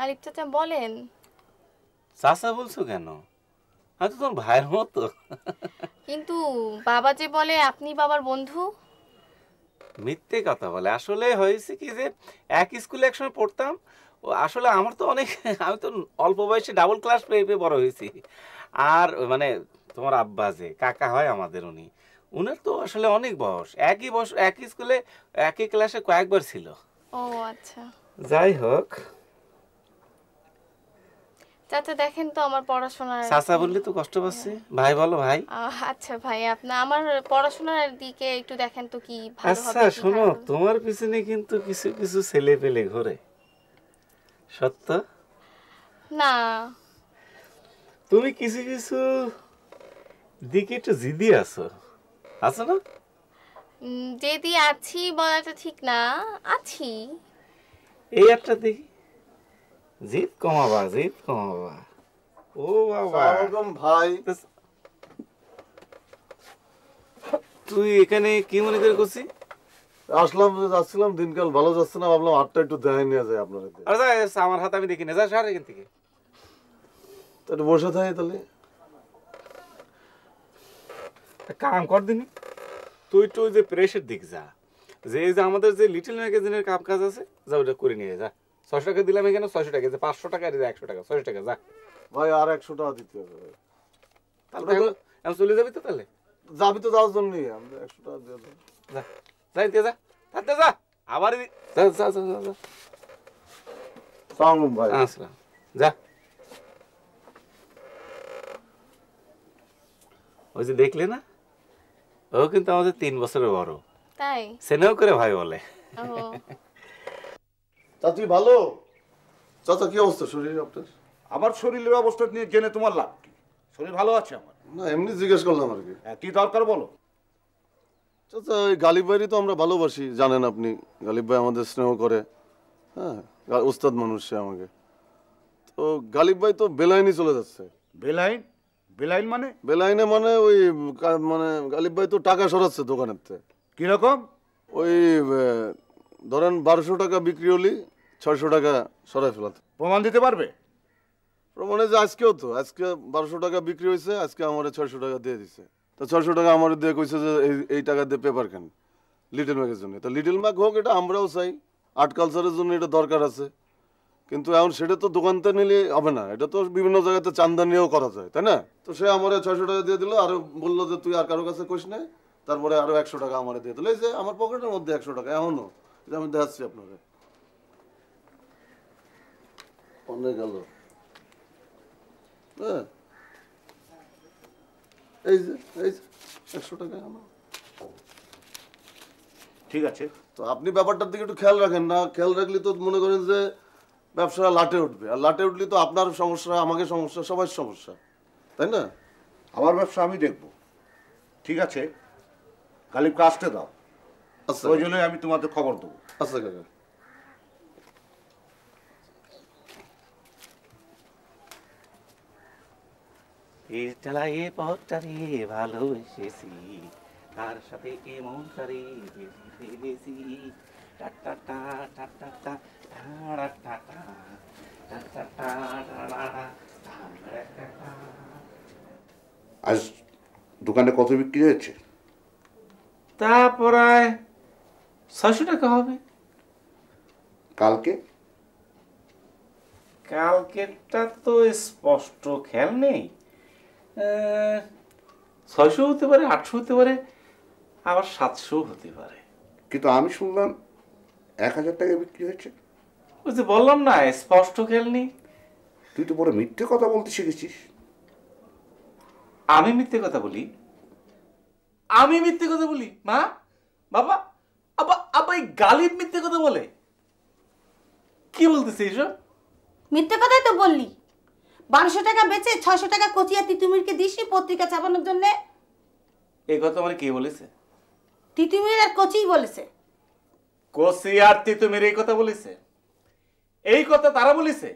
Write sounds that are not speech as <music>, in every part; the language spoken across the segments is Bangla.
আলিফ চাচা বলেন চাচা বলছো কেন আমি তো তোমার ভাইয়ের মতো কিন্তু বাবা যে বলে আপনি বাবার বন্ধু মিথ্যে কথা বলে আসলে হয়েছে কি যে এক স্কুলে একসময় পড়তাম ও আসলে আমার তো অনেক আমি তো অল্প বয়সে ডাবল ক্লাস পেয়ে পেয়ে বড় হয়েছি আর মানে তোমার আব্বা যে কাকা হয় আমাদের উনি উনার তো আসলে অনেক বয়স একই বয়স একই স্কুলে একই ক্লাসে কয়েকবার ছিল ও আচ্ছা যাই হোক চাচা দেখেন তো আমার পড়াশোনার চাচা বললি তো কষ্ট পাচ্ছে ভাই বলো ভাই আচ্ছা ভাই আপনি আমার পড়াশোনার দিকে একটু দেখেন তো কি ভালো হবে আচ্ছা শোনো তোমার পিছনে কিন্তু কিছু কিছু ছেলে পেলে ঘোরে সত্য না তুমি কিছু কিছু দিকে একটু জিদি আছো আছো না জেদি আছি বলাটা ঠিক না আছি এই একটা দেখি জিদ কমাবা জিদ কমাবা ও বাবা ভাই তুই এখানে কি মনে করে করছি আসলাম যাচ্ছিলাম দিনকাল ভালো যাচ্ছে না ভাবলাম হাতটা একটু দেখাই নিয়ে যায় আপনার আমার হাত আমি দেখি না যা সার এখান থেকে তো একটু বসে থাকে তাহলে কাম কর দিনি তুই তো যে প্রেসের দিক যা যে যে আমাদের যে লিটল ম্যাগাজিনের কাম কাজ আছে যা ওটা করে নিয়ে যা ছয়শো টাকা দিলাম এখানে ছয়শো টাকা পাঁচশো টাকা দিতে একশো টাকা ছয়শো টাকা যা ভাই আর একশো টাকা দিতে হবে তাহলে আমি চলে যাবি তো তাহলে যাবি তো যাওয়ার জন্যই একশো টাকা দিয়ে যা যাই দিয়ে যা থাকতে যা আবার যা যা যা যা যা ভাই আসসালাম হ্যাঁ, যা ওই যে দেখলে না ও কিন্তু আমাদের তিন বছরের বড় তাই সেনেও করে ভাই বলে তা তুই ভালো চাচা কি অবস্থা শরীর আপনার আমার শরীরের অবস্থা নিয়ে জেনে তোমার লাভ কি শরীর ভালো আছে আমার না এমনি জিজ্ঞেস করলাম আর কি হ্যাঁ, কি দরকার বলো চাচা ওই গালিব ভাইরই তো আমরা ভালোবাসি জানেন আপনি গালিব ভাই আমাদের স্নেহ করে হ্যাঁ ওস্তাদ মানুষ সে আমাকে তো গালিব ভাই তো বেলাইনই চলে যাচ্ছে বেলাইন বেলাইন মানে বেলাইনে মানে ওই মানে গালিব ভাই তো টাকা সরাচ্ছে দোকানের থেকে কিরকম ওই ধরেন বারোশো টাকা বিক্রি হলি ছয়শো টাকা সরাই ফেলাতে প্রমাণ দিতে পারবে প্রমাণে যে আজকেও তো আজকে বারোশো টাকা বিক্রি হয়েছে আজকে আমার ছয়শো টাকা দিয়ে দিছে তো ছয়শো টাকা আমার দিয়ে কইছে যে এই এই টাকা দিয়ে পেপার কেন লিটল ম্যাগের জন্য তো লিটল ম্যাগ হোক এটা আমরাও চাই আর্ট কালচারের জন্য এটা দরকার আছে কিন্তু এখন সেটা তো দোকানতে নিলে হবে না এটা তো বিভিন্ন জায়গাতে চান্দা নিয়েও করা যায় তাই না তো সে আমার ছয়শো টাকা দিয়ে দিল আর বললো যে তুই আর কারো কাছে কইস না তারপরে আরও একশো টাকা আমার দিয়ে দিল এই যে আমার পকেটের মধ্যে একশো টাকা এটা আমি দেখাচ্ছি আপনাকে অনে গেল হ্যাঁ এই যে এই যে একশো টাকা ঠিক আছে তো আপনি ব্যাপারটার দিকে একটু খেয়াল রাখেন না খেয়াল রাখলে তো মনে করেন যে ব্যবসা লাটে উঠবে আর লাটে উঠলে তো আপনার সমস্যা আমাকে সমস্যা সবার সমস্যা তাই না আমার ব্যবসা আমি দেখব ঠিক আছে কালিম কাজটা দাও আচ্ছা ওই জন্যই আমি তোমাদের খবর দেবো আচ্ছা কাকা এটালায় পথটারে ভালোবেসেছি তার সাথে এ মনটারে ফেলেছি আজ দোকানে কত বিক্রি হয়েছে তা প্রায় ছশো টাকা হবে কালকে কালকেরটা তো স্পষ্ট খেয়াল নেই ছয়শো হতে পারে আটশো হতে পারে আবার সাতশো হতে পারে কিন্তু আমি শুনলাম এক হাজার টাকা বিক্রি হয়েছে ওই যে বললাম না স্পষ্ট খেলনি তুই তো বড় মিথ্যে কথা বলতে শিখেছিস আমি মিথ্যে কথা বলি আমি মিথ্যে কথা বলি মা বাবা আবা আবা এই গালিব মিথ্যে কথা বলে কি বলতেছে এইসব মিথ্যে কথাই তো বললি বারোশো টাকা বেচে ছয়শো টাকা কচিয়া তিতুমিরকে দিসনি পত্রিকা ছাপানোর জন্য এই কথা আমার মানে কে বলেছে তিতুমির আর কচি বলেছে কচি আর তিতুমির এই কথা বলেছে এই কথা তারা বলেছে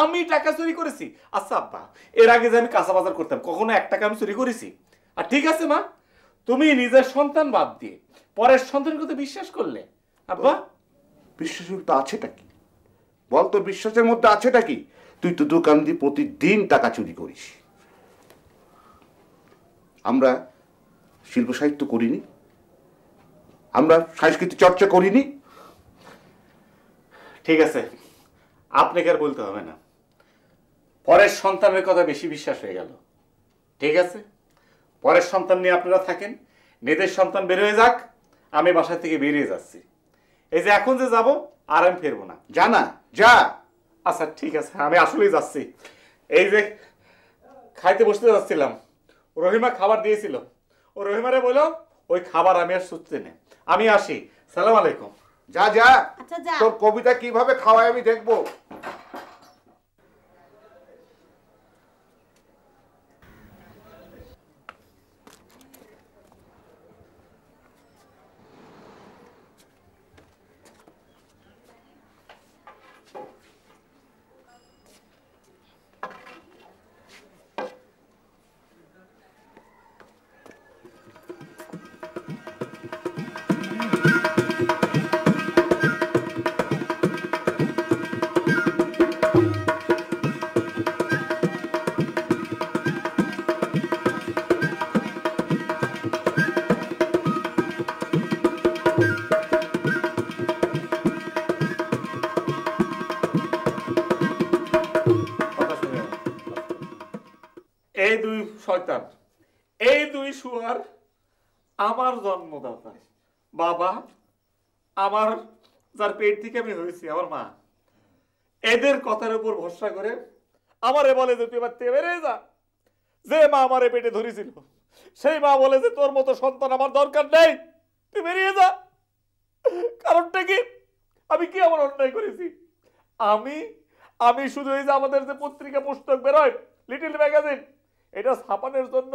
আমি টাকা চুরি করেছি আচ্ছা আব্বা এর আগে যে আমি কাঁচা বাজার করতাম কখনো এক টাকা আমি চুরি করেছি আর ঠিক আছে মা তুমি নিজের সন্তান বাদ দিয়ে পরের সন্তানকে তো বিশ্বাস করলে আব্বা বিশ্বাসের তো আছেটা কি বলতো বিশ্বাসের মধ্যে আছেটা কি তুই তো দোকান দিয়ে প্রতিদিন টাকা চুরি করিস আমরা শিল্প সাহিত্য করিনি আমরা সাংস্কৃতিক চর্চা করিনি ঠিক আছে আপনাকে আর বলতে হবে না পরের সন্তানের কথা বেশি বিশ্বাস হয়ে গেল ঠিক আছে পরের সন্তান নিয়ে আপনারা থাকেন নিজের সন্তান বের হয়ে যাক আমি বাসা থেকে বেরিয়ে যাচ্ছি এই যে এখন যে যাব আর আমি ফিরবো না জানা যা আচ্ছা ঠিক আছে হ্যাঁ, আমি আসলেই যাচ্ছি এই যে খাইতে বসতে যাচ্ছিলাম রহিমা খাবার দিয়েছিল ও রহিমারে বলো ওই খাবার আমি আর সুচতে নেই আমি আসি সালাম আলাইকুম যা যা আচ্ছা, তোর কবিতা কিভাবে খাওয়ায় আমি দেখবো শয়তান এই দুই সুয়ার আমার জন্মদাতা বাবা আমার যার পেট থেকে আমি হয়েছি আমার মা এদের কথার উপর ভরসা করে আমারে বলে যে তুই এবার তেবেরে যা যে মা আমারে পেটে ধরেছিল সেই মা বলে যে তোর মতো সন্তান আমার দরকার নেই তুই বেরিয়ে যা কারণটা কি আমি কি আমার অন্যায় করেছি আমি আমি শুধু এই যে আমাদের যে পত্রিকা পুস্তক বেরোয় লিটিল ম্যাগাজিন এটা ছাপানোর জন্য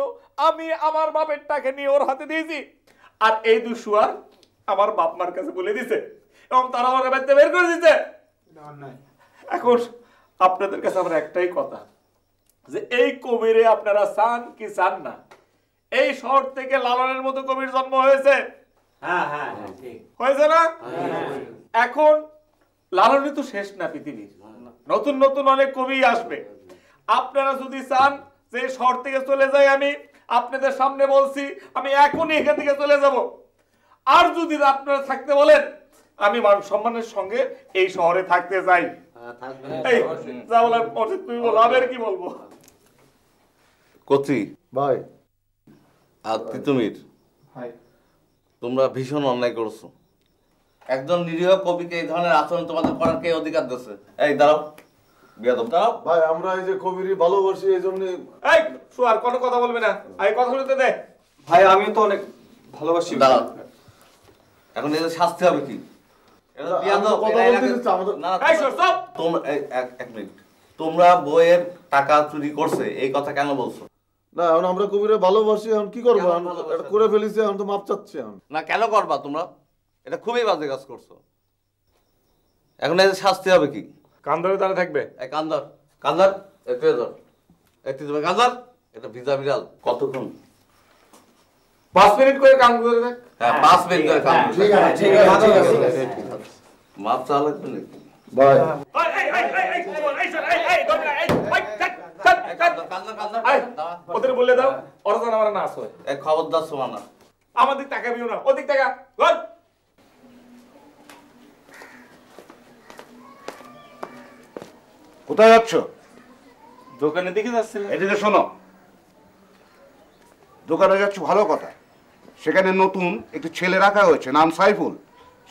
আমি আমার বাপের টাকা নিয়ে ওর হাতে দিয়েছি আর এই দুশুয়ার আমার বাপ মার কাছে বলে দিছে এবং তারা আমার বাড়িতে বের করে দিছে এখন আপনাদের কাছে আমার একটাই কথা যে এই কবিরে আপনারা চান কি চান না এই শহর থেকে লালনের মতো কবির জন্ম হয়েছে হ্যাঁ, হ্যাঁ, হ্যাঁ, হয়েছে না এখন লালনই তো শেষ না পৃথিবীর নতুন নতুন অনেক কবি আসবে আপনারা যদি চান যে শহর থেকে চলে যাই আমি আপনাদের সামনে বলছি আমি এখনই এখান থেকে চলে যাব আর যদি আপনারা থাকতে বলেন আমি মান সম্মানের সঙ্গে এই শহরে থাকতে যাই হ্যাঁ, হ্যাঁ, আচরণ তোমাদের করার কে অধিকার দিচ্ছে এই দাঁড়াও আমরা এই যে ভালোবাসি এই জন্য কোনো কথা বলবে না কথা ভাই তো অনেক ভালোবাসি হবে কি তোমরা বইয়ের টাকা চুরি করছে এই কথা কেন বলছো না এখন আমরা কবিরে ভালোবাসি এখন কি করবো করে ফেলিছি এখন তো মাপ চাচ্ছি এখন না কেন করবা তোমরা এটা খুবই বাজে কাজ করছো এখন এদের শাস্তি হবে কি কান্দরে তারা থাকবে কান্দর কান্দর এতে ধর তুমি এটা ভিজা বিড়াল কতক্ষণ পাঁচ মিনিট করে কান করে দেখ হ্যাঁ পাঁচ মিনিট করে হ্যাঁ, ঠিক আছে ঠিক আছে ঠিক আছে মাপ চালাক দাও অর্জন আমার না খবরদার আমাদের টাকা বিও না ওদিক টাকা কোথায় যাচ্ছ দোকানের দিকে যাচ্ছিলাম এটা শোনো দোকানে যাচ্ছ ভালো কথা সেখানে নতুন একটি ছেলে রাখা হয়েছে নাম সাইফুল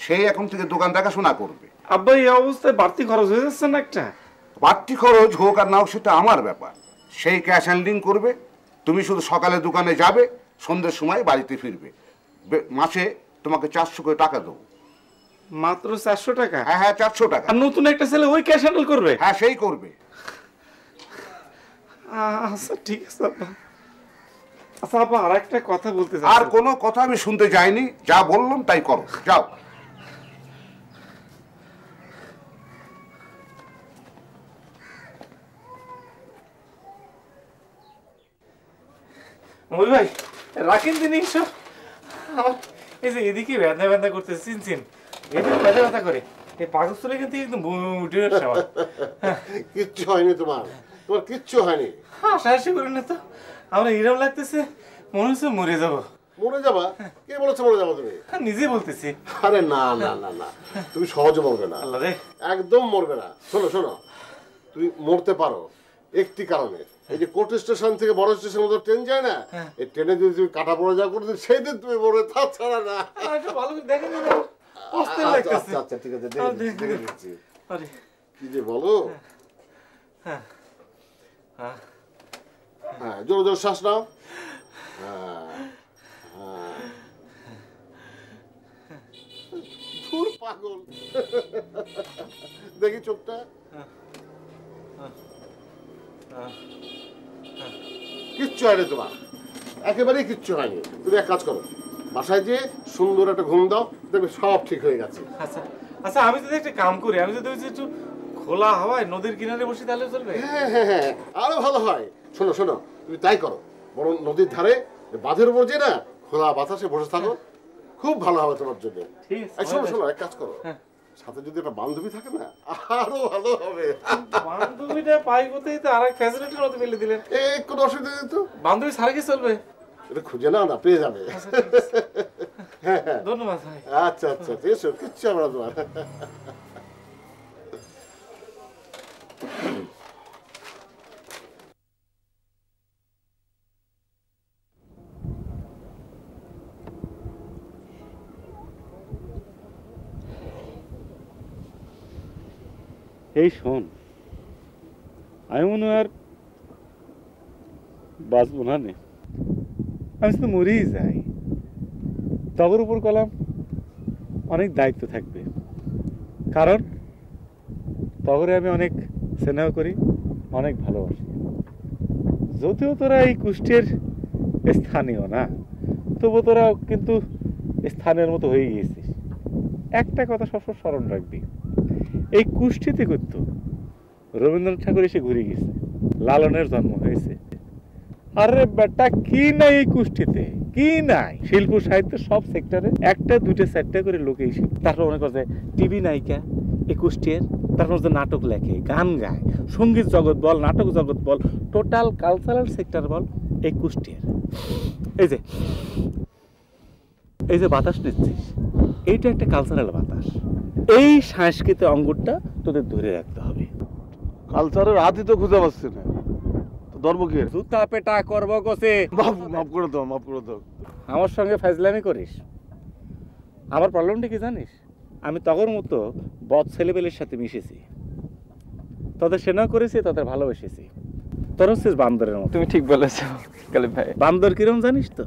সেই এখন থেকে দোকান দেখাশোনা করবে আব্বা এই অবস্থায় বাড়তি খরচ হয়ে যাচ্ছে না একটা বাড়তি খরচ হোক আর না হোক সেটা আমার ব্যাপার সেই ক্যাশ হ্যান্ডলিং করবে তুমি শুধু সকালে দোকানে যাবে সন্ধ্যের সময় বাড়িতে ফিরবে মাসে তোমাকে চারশো করে টাকা দেবো মাত্র চারশো টাকা হ্যাঁ হ্যাঁ চারশো টাকা আর নতুন একটা ছেলে ওই ক্যাশ হ্যান্ডেল করবে হ্যাঁ সেই করবে আচ্ছা ঠিক আছে আপা আচ্ছা আপা আর একটা কথা বলতে চাই আর কোনো কথা আমি শুনতে যাইনি যা বললাম তাই করো যাও ভাই রাখেন তিনি আমার এই যে এদিকে ব্যথা ব্যথা করতেছে চিনচিন একদম মরবে না শোনো শোনো তুমি মরতে পারো একটি কারণে এই যে কোর্ট স্টেশন থেকে বড় স্টেশন মতো ট্রেন যায় না হ্যাঁ। এই ট্রেনে যদি তুমি কাটা পড়া যা করে সেই দিন তুমি মরবে তাছাড়া না ভালো দেখে আস্তে লাগতেছে আচ্ছা ঠিক আছে দেখে দিচ্ছি আরে কি যে বলো হ্যাঁ হ্যাঁ জোর জোর শ্বাস নাও ধুর পাগল দেখি চোখটা কিচ্ছু হয়নি তোমার একেবারেই কিচ্ছু হয়নি তুমি এক কাজ করো বাসায় যেয়ে সুন্দর একটা ঘুম দাও দেখবে সব ঠিক হয়ে গেছে আচ্ছা আচ্ছা আমি যদি একটা কাম করি আমি যদি একটু খোলা হাওয়ায় নদীর কিনারে বসি তাহলে চলবে হ্যাঁ হ্যাঁ হ্যাঁ আরো ভালো হয় শোনো শোনো তুমি তাই করো বরং নদীর ধারে বাঁধের উপর যে না খোলা বাতাসে বসে থাকো হ্যাঁ। খুব ভালো হবে তোমার জন্য ঠিক শোনো শোনো এক কাজ করো হ্যাঁ। সাথে যদি একটা বান্ধবী থাকে না আরো ভালো হবে বান্ধবীটা পাই তো আর এক ফ্যাসিলিটির মতো মিলে দিলেন এই কোনো অসুবিধা নেই তো বান্ধবী ছাড়া কি চলবে এটা খুঁজে নাও না পেয়ে যাবে আচ্ছা আচ্ছা এসো কিচ্ছু আমরা তোমার এই শোন আমি মনে হয় আর বাঁচবো না নেই আমি শুধু মরেই যাই তবর উপর কলাম অনেক দায়িত্ব থাকবে কারণ তগরে আমি অনেক স্নেহ করি অনেক ভালোবাসি যদিও তোরা এই কুষ্টের স্থানীয় না তবু তোরা কিন্তু স্থানের মতো হয়ে গিয়েছিস একটা কথা সবসময় স্মরণ রাখবি এই কুষ্ঠিতে কিন্তু রবীন্দ্রনাথ ঠাকুর এসে ঘুরে গেছে লালনের জন্ম হয়েছে আরে বেটা কি নাই এই কুষ্টিতে কি নাই শিল্প সাহিত্য সব সেক্টরে একটা দুইটা চারটা করে লোক এসে তারপর মনে করছে টিভি নায়িকা এই কুষ্টিয়ার তারপর যে নাটক লেখে গান গায় সঙ্গীত জগৎ বল নাটক জগৎ বল টোটাল কালচারাল সেক্টর বল এই কুষ্টিয়ার এই যে এই যে বাতাস নিচ্ছিস এইটা একটা কালচারাল বাতাস এই সাংস্কৃতিক অঙ্গটা তোদের ধরে রাখতে হবে কালচারের আদি তো খুঁজে পাচ্ছি না ধর্মকে জুতা পেটা করব কসে মাফ করে দাও মাফ করে দাও আমার সঙ্গে ফাইজলামি করিস আমার প্রবলেমটা কি জানিস আমি তখন মতো বদ ছেলেবেলের সাথে মিশেছি তাদের সেনা করেছি তাদের ভালোবেসেছি তোর হচ্ছিস বান্দরের মতো তুমি ঠিক বলেছ কালে ভাই বান্দর কিরম জানিস তো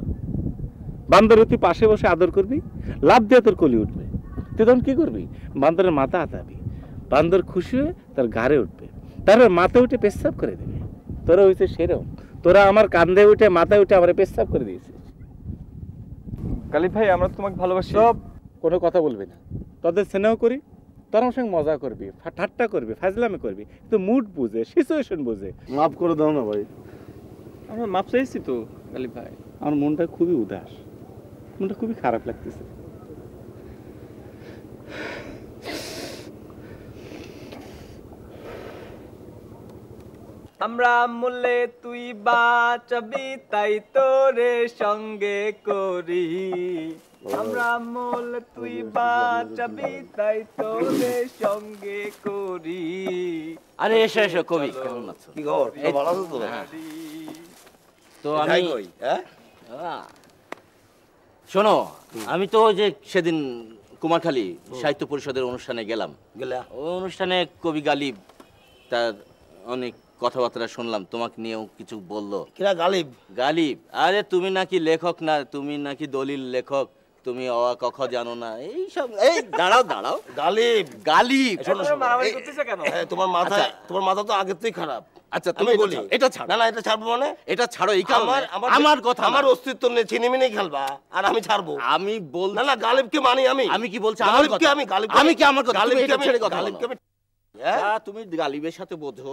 বান্দর তুই পাশে বসে আদর করবি লাভ দিয়ে তোর কলি উঠবে তুই তখন কী করবি বান্দরের মাথা হাতাবি বান্দর খুশি হয়ে তার গাড়ে উঠবে তারপর মাথা উঠে পেশাব করে দেবে তোরা হয়েছে সেরকম তোরা আমার কান্ধে উঠে মাথায় উঠে আমার পেশাব করে দিয়েছিস কালিফ ভাই আমরা তোমাকে ভালোবাসি সব কোনো কথা বলবি না তাদের স্নেহ করি তোর আমার সঙ্গে মজা করবি ঠাট্টা করবি ফাজলামি করবি তো মুড বুঝে সিচুয়েশন বুঝে মাফ করে দাও না ভাই আমরা মাপ চাইছি তো গালিব ভাই আমার মনটা খুবই উদাস মনটা খুবই খারাপ লাগতেছে আমরা মূলে তুই বাঁচাবি তাই তোরে সঙ্গে করি আমরা মূল তুই বাঁচাবি তাই তোরে সঙ্গে করি আরে এসো এসো কবি কি খবর ভালো আছো তো হ্যাঁ। তো আমি হ্যাঁ? শোনো আমি তো যে সেদিন কুমারখালী সাহিত্য পরিষদের অনুষ্ঠানে গেলাম গেলা ওই অনুষ্ঠানে কবি গালিব তার অনেক কথাবার্তা শুনলাম তোমাকে নিয়েও কিছু বললো কিরা গালিব গালিব আরে তুমি নাকি লেখক না তুমি নাকি দলিল লেখক তুমি অ কখ জানো না এই সব এই দাঁড়াও দাঁড়াও গালিব গালিব তোমার মাথা আচ্ছা। তোমার মাথা তো আগে তুই খারাপ আচ্ছা তুমি বলি এটা ছাড় না না এটা ছাড়বো মানে এটা ছাড়ো এই আমার আমার কথা আমার অস্তিত্ব নেই খেলবা আর আমি ছাড়বো আমি বল না না মানি আমি আমি কি বলছি আমার কথা আমি গালিব আমি কি আমার কথা ছেড়ে কথা হ্যাঁ? তুমি গালিবের সাথে বোঝো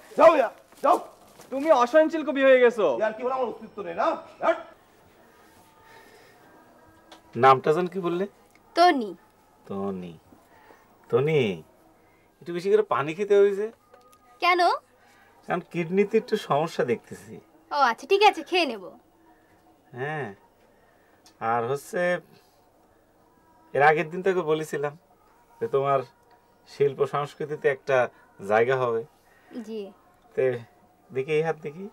যাও ইয়া যাও তুমি অসহনশীল কবি হয়ে গেছো ইয়ার কি বলে আমার অস্তিত্ব নেই না হ্যাঁ? নামটা জান কি বললে টনি টনি টনি একটু বেশি করে পানি খেতে হয়েছে কেন কারণ কিডনিতে একটু সমস্যা দেখতেছি ও আচ্ছা ঠিক আছে খেয়ে নেব হ্যাঁ আর হচ্ছে এর আগের দিন তোকে বলেছিলাম যে তোমার শিল্প সংস্কৃতিতে একটা জায়গা হবে জি তে দেখি এই হাত দেখি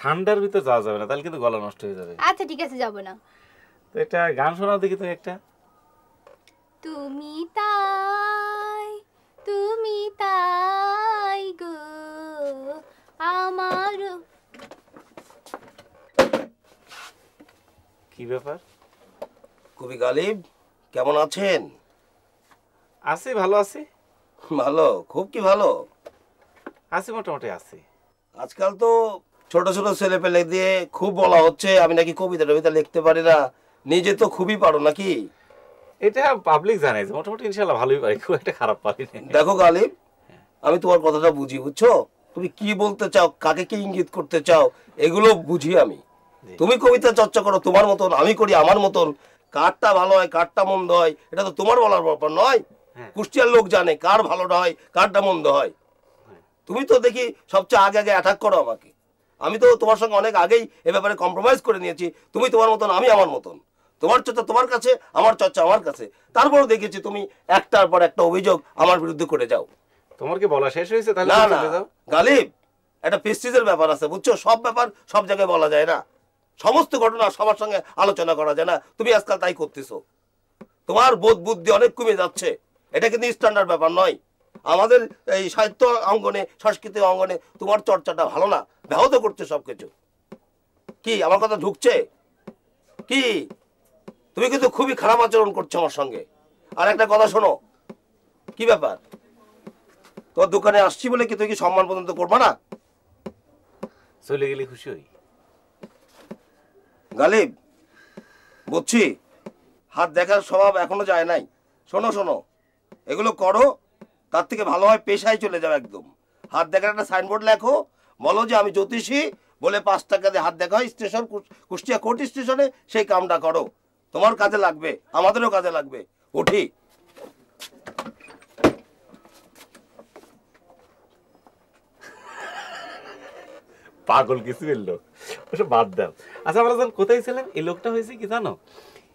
ঠান্ডার ভিতর যাওয়া যাবে না তাহলে কিন্তু গলা নষ্ট হয়ে যাবে আচ্ছা ঠিক আছে যাব না তো এটা গান শোনাও দেখি তো একটা তুমি তাই তুমি তাই গো আমার কি ব্যাপার কবি গালিব কেমন আছেন আছি ভালো আছি ভালো খুব কি ভালো আছি মোটামুটি আছি আজকাল তো ছোট ছোট ছেলে পেলে দিয়ে খুব বলা হচ্ছে আমি নাকি কবিতা টবিতা লিখতে পারি না নিজে তো খুবই পারো নাকি এটা পাবলিক জানে মোটামুটি ইনশাল্লাহ ভালোই পারি খুব একটা খারাপ পারি দেখো গালিব হ্যাঁ। আমি তোমার কথাটা বুঝি বুঝছো তুমি কি বলতে চাও কাকে কি ইঙ্গিত করতে চাও এগুলো বুঝি আমি তুমি কবিতা চর্চা করো তোমার মতন আমি করি আমার মতন কারটা ভালো হয় কারটা মন্দ হয় এটা তো তোমার বলার ব্যাপার নয় হ্যাঁ। কুষ্টিয়ার লোক জানে কার ভালোটা হয় কারটা মন্দ হয় তুমি তো দেখি সবচেয়ে আগে আগে অ্যাটাক করো আমাকে আমি তো তোমার সঙ্গে অনেক আগেই এ ব্যাপারে কম্প্রোমাইজ করে নিয়েছি তুমি তোমার মতন আমি আমার মতন তোমার চর্চা তোমার কাছে আমার চর্চা আমার কাছে তারপরও দেখেছি তুমি একটার পর একটা অভিযোগ আমার বিরুদ্ধে করে যাও তোমার কি বলা শেষ হয়েছে তাহলে না না গালিব একটা প্রেস্টিজের ব্যাপার আছে বুঝছো সব ব্যাপার সব জায়গায় বলা যায় না সমস্ত ঘটনা সবার সঙ্গে আলোচনা করা যায় না তুমি আজকাল তাই করতেছো তোমার বোধ বুদ্ধি অনেক কমে যাচ্ছে এটা কিন্তু স্ট্যান্ডার্ড ব্যাপার নয় আমাদের এই সাহিত্য অঙ্গনে সংস্কৃতি অঙ্গনে তোমার চর্চাটা ভালো না ব্যাহত করছে সব কিছু কি আমার কথা ঢুকছে কি তুমি কিন্তু খুবই খারাপ আচরণ করছো আমার সঙ্গে আর একটা কথা শোনো কি ব্যাপার তোর দোকানে আসছি বলে কি তুই কি সম্মান পর্যন্ত করবা না চলে গেলে খুশি হই গালিব বুঝছি হাত দেখার স্বভাব এখনো যায় নাই শোনো শোনো এগুলো করো তার থেকে ভালো হয় পেশায় চলে যাও একদম হাত দেখার একটা সাইনবোর্ড লেখো বলো যে আমি জ্যোতিষী বলে পাঁচ টাকা দিয়ে হাত দেখা হয় স্টেশন কুষ্টিয়া কোর্ট স্টেশনে সেই কামটা করো তোমার কাজে লাগবে আমাদেরও কাজে লাগবে উঠি পাগল কিছু এলো বাদ দাও আচ্ছা কোথায় ছিলেন এই লোকটা হয়েছে কি জানো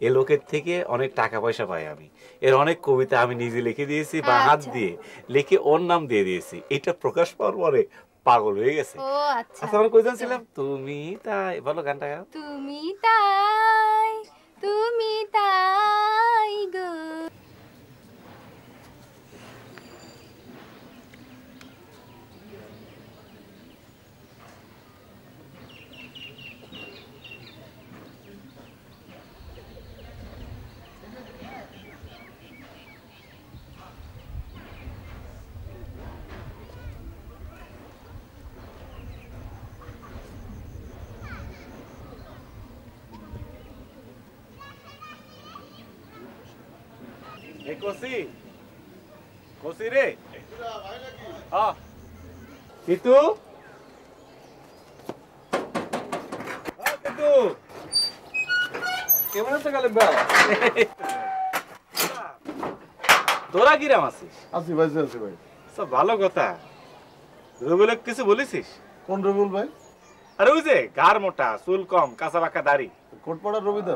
এ লোকের থেকে অনেক টাকা পয়সা পাই আমি এর অনেক কবিতা আমি নিজে লিখে দিয়েছি বা হাত আচ্ছা। দিয়ে লিখে ওর নাম দিয়ে দিয়েছি এটা প্রকাশ পাওয়ার পরে পাগল হয়ে গেছে আচ্ছা। আচ্ছা, আমার ছিলাম তুমি তাই বলো গানটা গাও তুমি তাই তুমি তাই গো দি রে পিতু কেমন আছো কালে তোরা কিরাম আছিস আছি ভাই আছি ভাই সব ভালো কথা রবিউল কিছু বলেছিস কোন রবিউল ভাই আরে ওই যে গার মোটা চুল কম কাঁচা বাঁকা দাড়ি কোট কোটপাড়ার রবিদা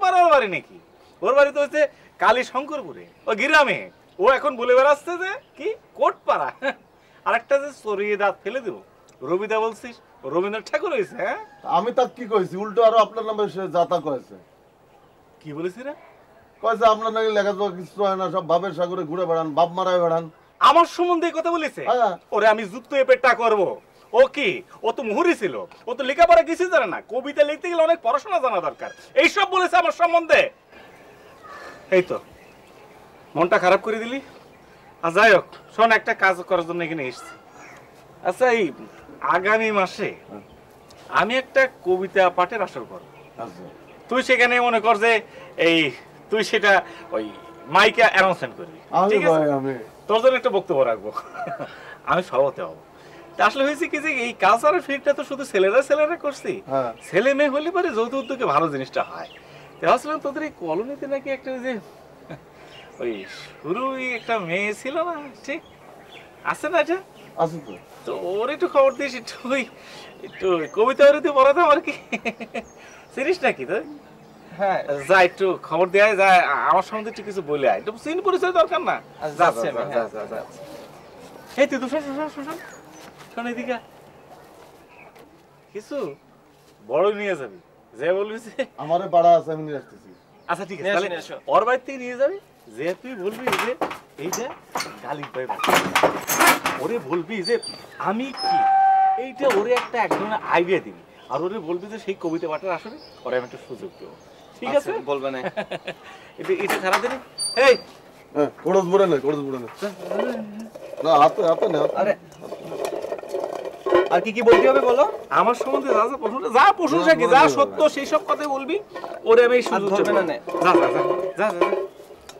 পাড়ার বাড়ি নাকি ওর বাড়ি তো হচ্ছে কালী শঙ্করপুরে ও গিরামে ও এখন বলে বেড়াচ্ছে যে কি কোট পাড়া আরেকটা যে সরিয়ে দাঁত ফেলে দিব রবিদা বলছিস রবীন্দ্রনাথ ঠাকুর হয়েছে হ্যাঁ আমি তার কি কয়েছি উল্টো আরো আপনার নামে সে যাতা কয়েছে কি বলেছি রে কয়েছে আপনার নাকি লেখাপড়া কিছু হয় না সব সাগরে ঘুরে বেড়ান বাপ মারায় বেড়ান আমার সম্বন্ধে কথা বলেছে হ্যাঁ। ওরে আমি যুক্ত এ পেটটা করবো ও কি ও তো মুহুরি ছিল ও তো লেখাপড়া কিছু জানে না কবিতা লিখতে গেলে অনেক পড়াশোনা জানা দরকার এইসব বলেছে আমার সম্বন্ধে এই তো মনটা খারাপ করে দিলি আর যাই হোক শোন একটা কাজ করার জন্য এখানে এসছি আচ্ছা এই আগামী মাসে আমি একটা কবিতা পাঠের আসর করব আচ্ছা। তুই সেখানে মনে কর যে এই তুই সেটা ওই মাইকে অ্যানাউন্সমেন্ট করবি ঠিক আছে আমি তোর জন্য একটা বক্তব্য রাখবো আমি সভাপতি হবো আসলে হয়েছে কি যে এই কালচার ফিটটা তো শুধু ছেলেরা ছেলেরা করছি হ্যাঁ। ছেলে মেয়ে হলে পরে যৌথ উদ্যোগে ভালো জিনিসটা হয় তাহলে তোদের এই কলোনিতে নাকি একটা যে ওই শুরুই একটা মেয়ে ছিল না ঠিক আছে না এটা আছে তো তো ওর একটু খবর দিস একটু ওই একটু কবিতা আবৃত্তি পড়াতাম আর কি চিনিস নাকি তো হ্যাঁ যা একটু খবর দেওয়া যায় আমার সম্বন্ধে একটু কিছু বলে আয় একটু সিন পরিচয় দরকার না যাচ্ছে না আচ্ছা, হ্যাঁ। এই তুই দুশো শোষণ শোষণ শোন এদিকে কিছু বড় নিয়ে যাবি যে বলবি আমারও বাড়া আছে আমি নিয়ে আসতেছি আচ্ছা ঠিক আছে তাহলে ওর বাড়ির থেকে নিয়ে যাবি যে তুই বলবি যে এই যে গালিব ভাই ওরে বলবি যে আমি কি এইটা ওরে একটা এক ধরনের আইডিয়া দিবি আর ওরে বলবি যে সেই কবিতা পাঠার আসলে ওরে আমি একটা সুযোগ দেবো ঠিক আচ্ছা, আছে বলবে না এটা এটা সারা দিন এই কোড়স হ্যাঁ, বুড়ে না কোড়স বুড়ে না না না আরে আর কি কি বলতে হবে বলো আমার সম্বন্ধে যা যা প্রশ্ন যা যা সত্য সেই সব কথাই বলবি ওরে আমি সুযোগ না না যা যা যা যা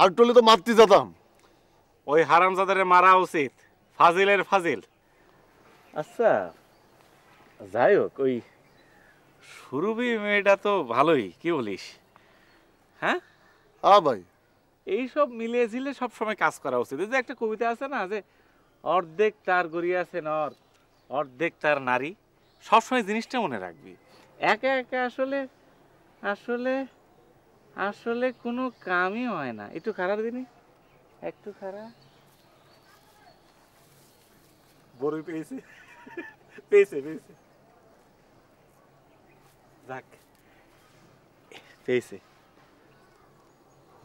আর টলে তো মারতে যেতাম ওই হারামজাদারে মারা উচিত ফাজিলের ফাজিল আচ্ছা যাই হোক ওই সুরভি মেয়েটা তো ভালোই কি বলিস হ্যাঁ আ ভাই এইসব মিলিয়ে ঝিলে সময় কাজ করা উচিত এই যে একটা কবিতা আছে না যে অর্ধেক তার আছে নর অর্ধেক তার নারী সবসময় জিনিসটা মনে রাখবি একা একা আসলে আসলে আসলে কোনো কামই হয় না একটু খারাপ দিনই একটু খারাপ বড়ই পেয়েছি পেয়েছে পেয়েছে যাক পেয়েছে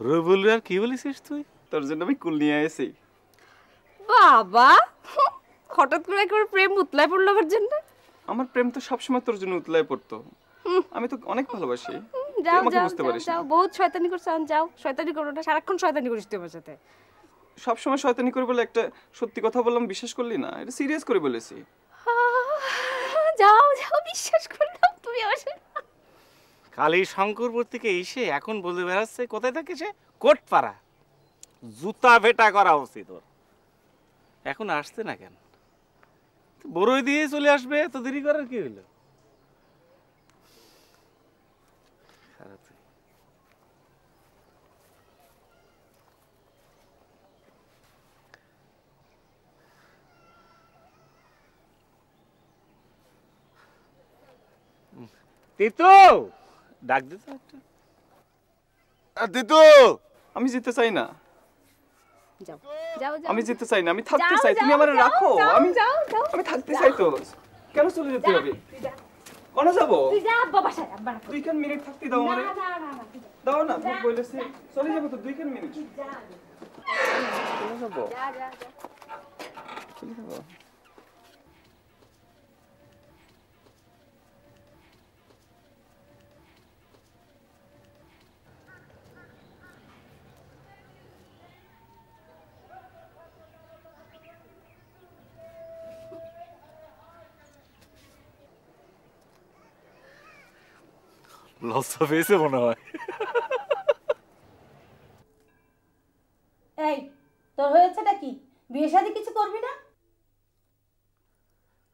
রবুল আর কি বলেছিস তুই তোর জন্য আমি কুল নিয়ে এসেছি বাবা হঠাৎ করে একবার প্রেম উতলায় পড়লো আমার জন্য আমার প্রেম তো সবসময় তোর জন্য উতলায় পড়তো আমি তো অনেক ভালোবাসি শয়তানি শয়তানি সারাক্ষণ শয়তানি শয়তানি করে বলে একটা সত্যি কথা বললাম বিশ্বাস করলি না সিরিয়াস করে বলেছি <laughs> কালী এসে এখন বলে বেড়াচ্ছে কোথায় থাকে সে কোটপাড়া জুতা ভেটা করা উচিত ওর এখন আসতে না কেন বড়ই দিয়ে চলে আসবে তো দেরি করার কি হলো তিতু ডাক দে তো তিতু আমি যেতে চাই না আমি যেতে চাই না আমি থাকতে চাই তুমি আমার রাখো আমি আমি থাকতে চাই তো কেন চলে যেতে হবে কোন যাব তুই যা বাবা সাহেব আব্বা তুই মিনিট থাকতে দাও আমারে দাও না তুমি বলেছি চলে যাব তো দুই কেন মিনিট যা যা যাব যা যা চলে যাব লজ্জা পেয়েছে মনে হয় এই তোর হয়েছেটা কি বিয়ে শাদি কিছু করবি না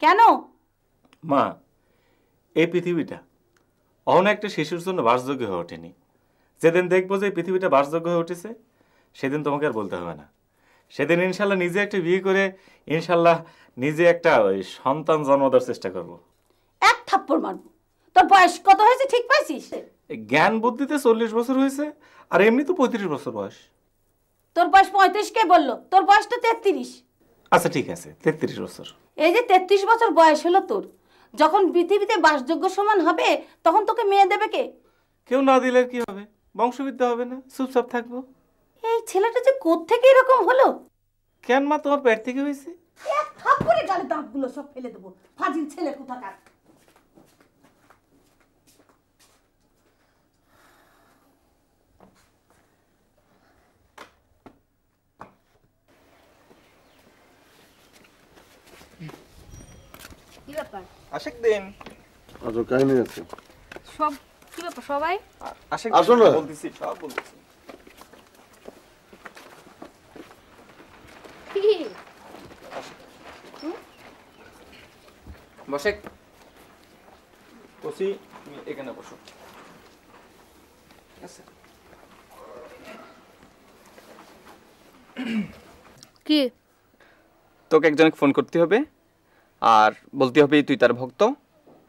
কেন মা এই পৃথিবীটা অহন একটা শিশুর জন্য বাসযোগ্য হয়ে ওঠেনি যেদিন দেখবো যে পৃথিবীটা বাসযোগ্য হয়ে উঠেছে সেদিন তোমাকে আর বলতে হবে না সেদিন ইনশাল্লাহ নিজে একটা বিয়ে করে ইনশাল্লাহ নিজে একটা ওই সন্তান জন্ম দেওয়ার চেষ্টা করবো এক থাপ্পড় মারবো তোর বয়স কত হয়েছে ঠিক পাইছিস জ্ঞান বুদ্ধিতে চল্লিশ বছর হয়েছে আর এমনি তো পঁয়ত্রিশ বছর বয়স তোর বয়স পঁয়ত্রিশ কে বললো তোর বয়স তো তেত্রিশ আচ্ছা ঠিক আছে তেত্রিশ বছর এই যে তেত্রিশ বছর বয়স হলো তোর যখন পৃথিবীতে বাসযোগ্য সমান হবে তখন তোকে মেয়ে দেবে কে কেউ না দিলে কি হবে বংশবিদ্যা হবে না চুপচাপ থাকবো এই ছেলেটা যে থেকে এরকম হলো কেন মা তোমার পেট থেকে হয়েছে এক করে গালে দাঁতগুলো সব ফেলে দেবো ফাজিল ছেলে কোথাকার কি ব্যাপার দিন কাহিনী আছে সব কি ব্যাপার সবাই আসো না বলতেছি সব বলতেছি বসে তুমি এখানে বসো কি তোকে একজনকে ফোন করতে হবে আর বলতে হবে তুই তার ভক্ত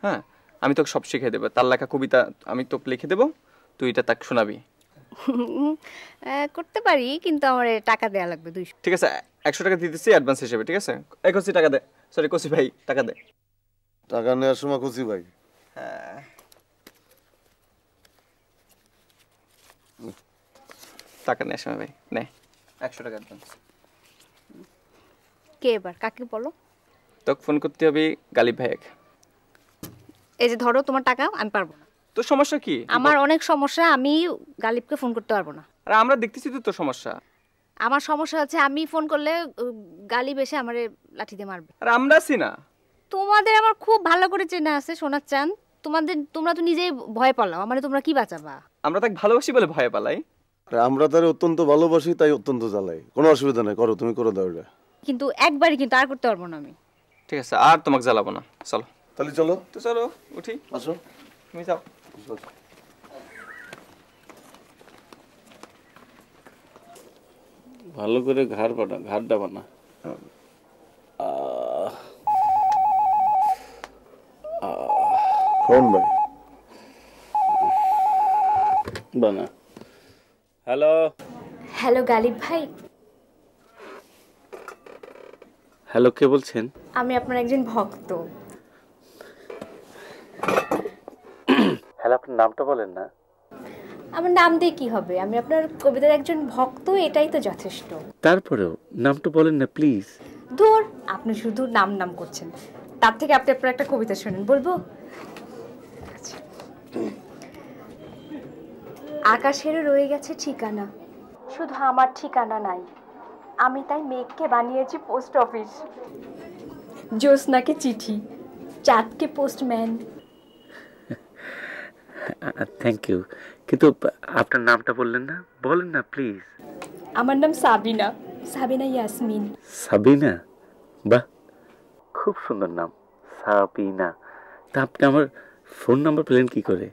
হ্যাঁ আমি তোকে সব শিখে দেবো তার লেখা কবিতা আমি তোকে লিখে দেবো তুই এটা তাকে শোনাবি করতে পারি কিন্তু আমার টাকা দেওয়া লাগবে দুইশো ঠিক আছে একশো টাকা দিতেছি অ্যাডভান্স হিসেবে ঠিক আছে একশি টাকা দে সরি কোসি ভাই টাকা দে টাকা নেওয়ার সময় কোসি ভাই হ্যাঁ টাকা নেওয়ার সময় ভাই নে একশো টাকা অ্যাডভান্স কে এবার কাকে বলো তখন ফোন করতে হবে গালিব ভাইয়াকে এই যে ধরো তোমার টাকা আমি পারবো না তো সমস্যা কি আমার অনেক সমস্যা আমি গালিবকে ফোন করতে পারবো না আর আমরা দেখতেছি তো তোর সমস্যা আমার সমস্যা আছে আমি ফোন করলে গালিব এসে আমারে লাঠি দিয়ে মারবে আর আমরা আছি না তোমাদের আমার খুব ভালো করে চেনা আছে সোনার চান তোমাদের তোমরা তো নিজেই ভয় পালাও মানে তোমরা কি বাঁচাবা আমরা তাকে ভালোবাসি বলে ভয় পালাই আমরা তার অত্যন্ত ভালোবাসি তাই অত্যন্ত জ্বালাই কোনো অসুবিধা নাই করো তুমি করে দাও এটা কিন্তু একবারই কিন্তু আর করতে পারবো না আমি ঠিক আছে আর তোমাকে জ্বালাবো না চলো তাহলে চলো তো চলো উঠি আসো তুমি যাও ভালো করে ঘাড় বানা ঘাড়টা বানা ফোন ভাই বানা হ্যালো হ্যালো গালিব ভাই হ্যালো কে বলছেন আমি আপনার একজন ভক্ত হ্যালো আপনার নামটা বলেন না আমার নাম দিয়ে কি হবে আমি আপনার কবিতার একজন ভক্ত এটাই তো যথেষ্ট তারপরেও নামটা বলেন না প্লিজ ধর আপনি শুধু নাম নাম করছেন তার থেকে আপনি আপনার একটা কবিতা শুনেন বলবো আচ্ছা। আকাশের রয়ে গেছে ঠিকানা শুধু আমার ঠিকানা নাই আমি তাই মেঘকে বানিয়েছি পোস্ট অফিস জোসনাকে চিঠি চাঁদকে পোস্টম্যান থ্যাংক ইউ কিন্তু আপনার নামটা বললেন না বলেন না প্লিজ আমার নাম সাবিনা সাবিনা ইয়াসমিন সাবিনা বাহ খুব সুন্দর নাম সাবিনা তা আপনি আমার ফোন নাম্বার পেলেন কি করে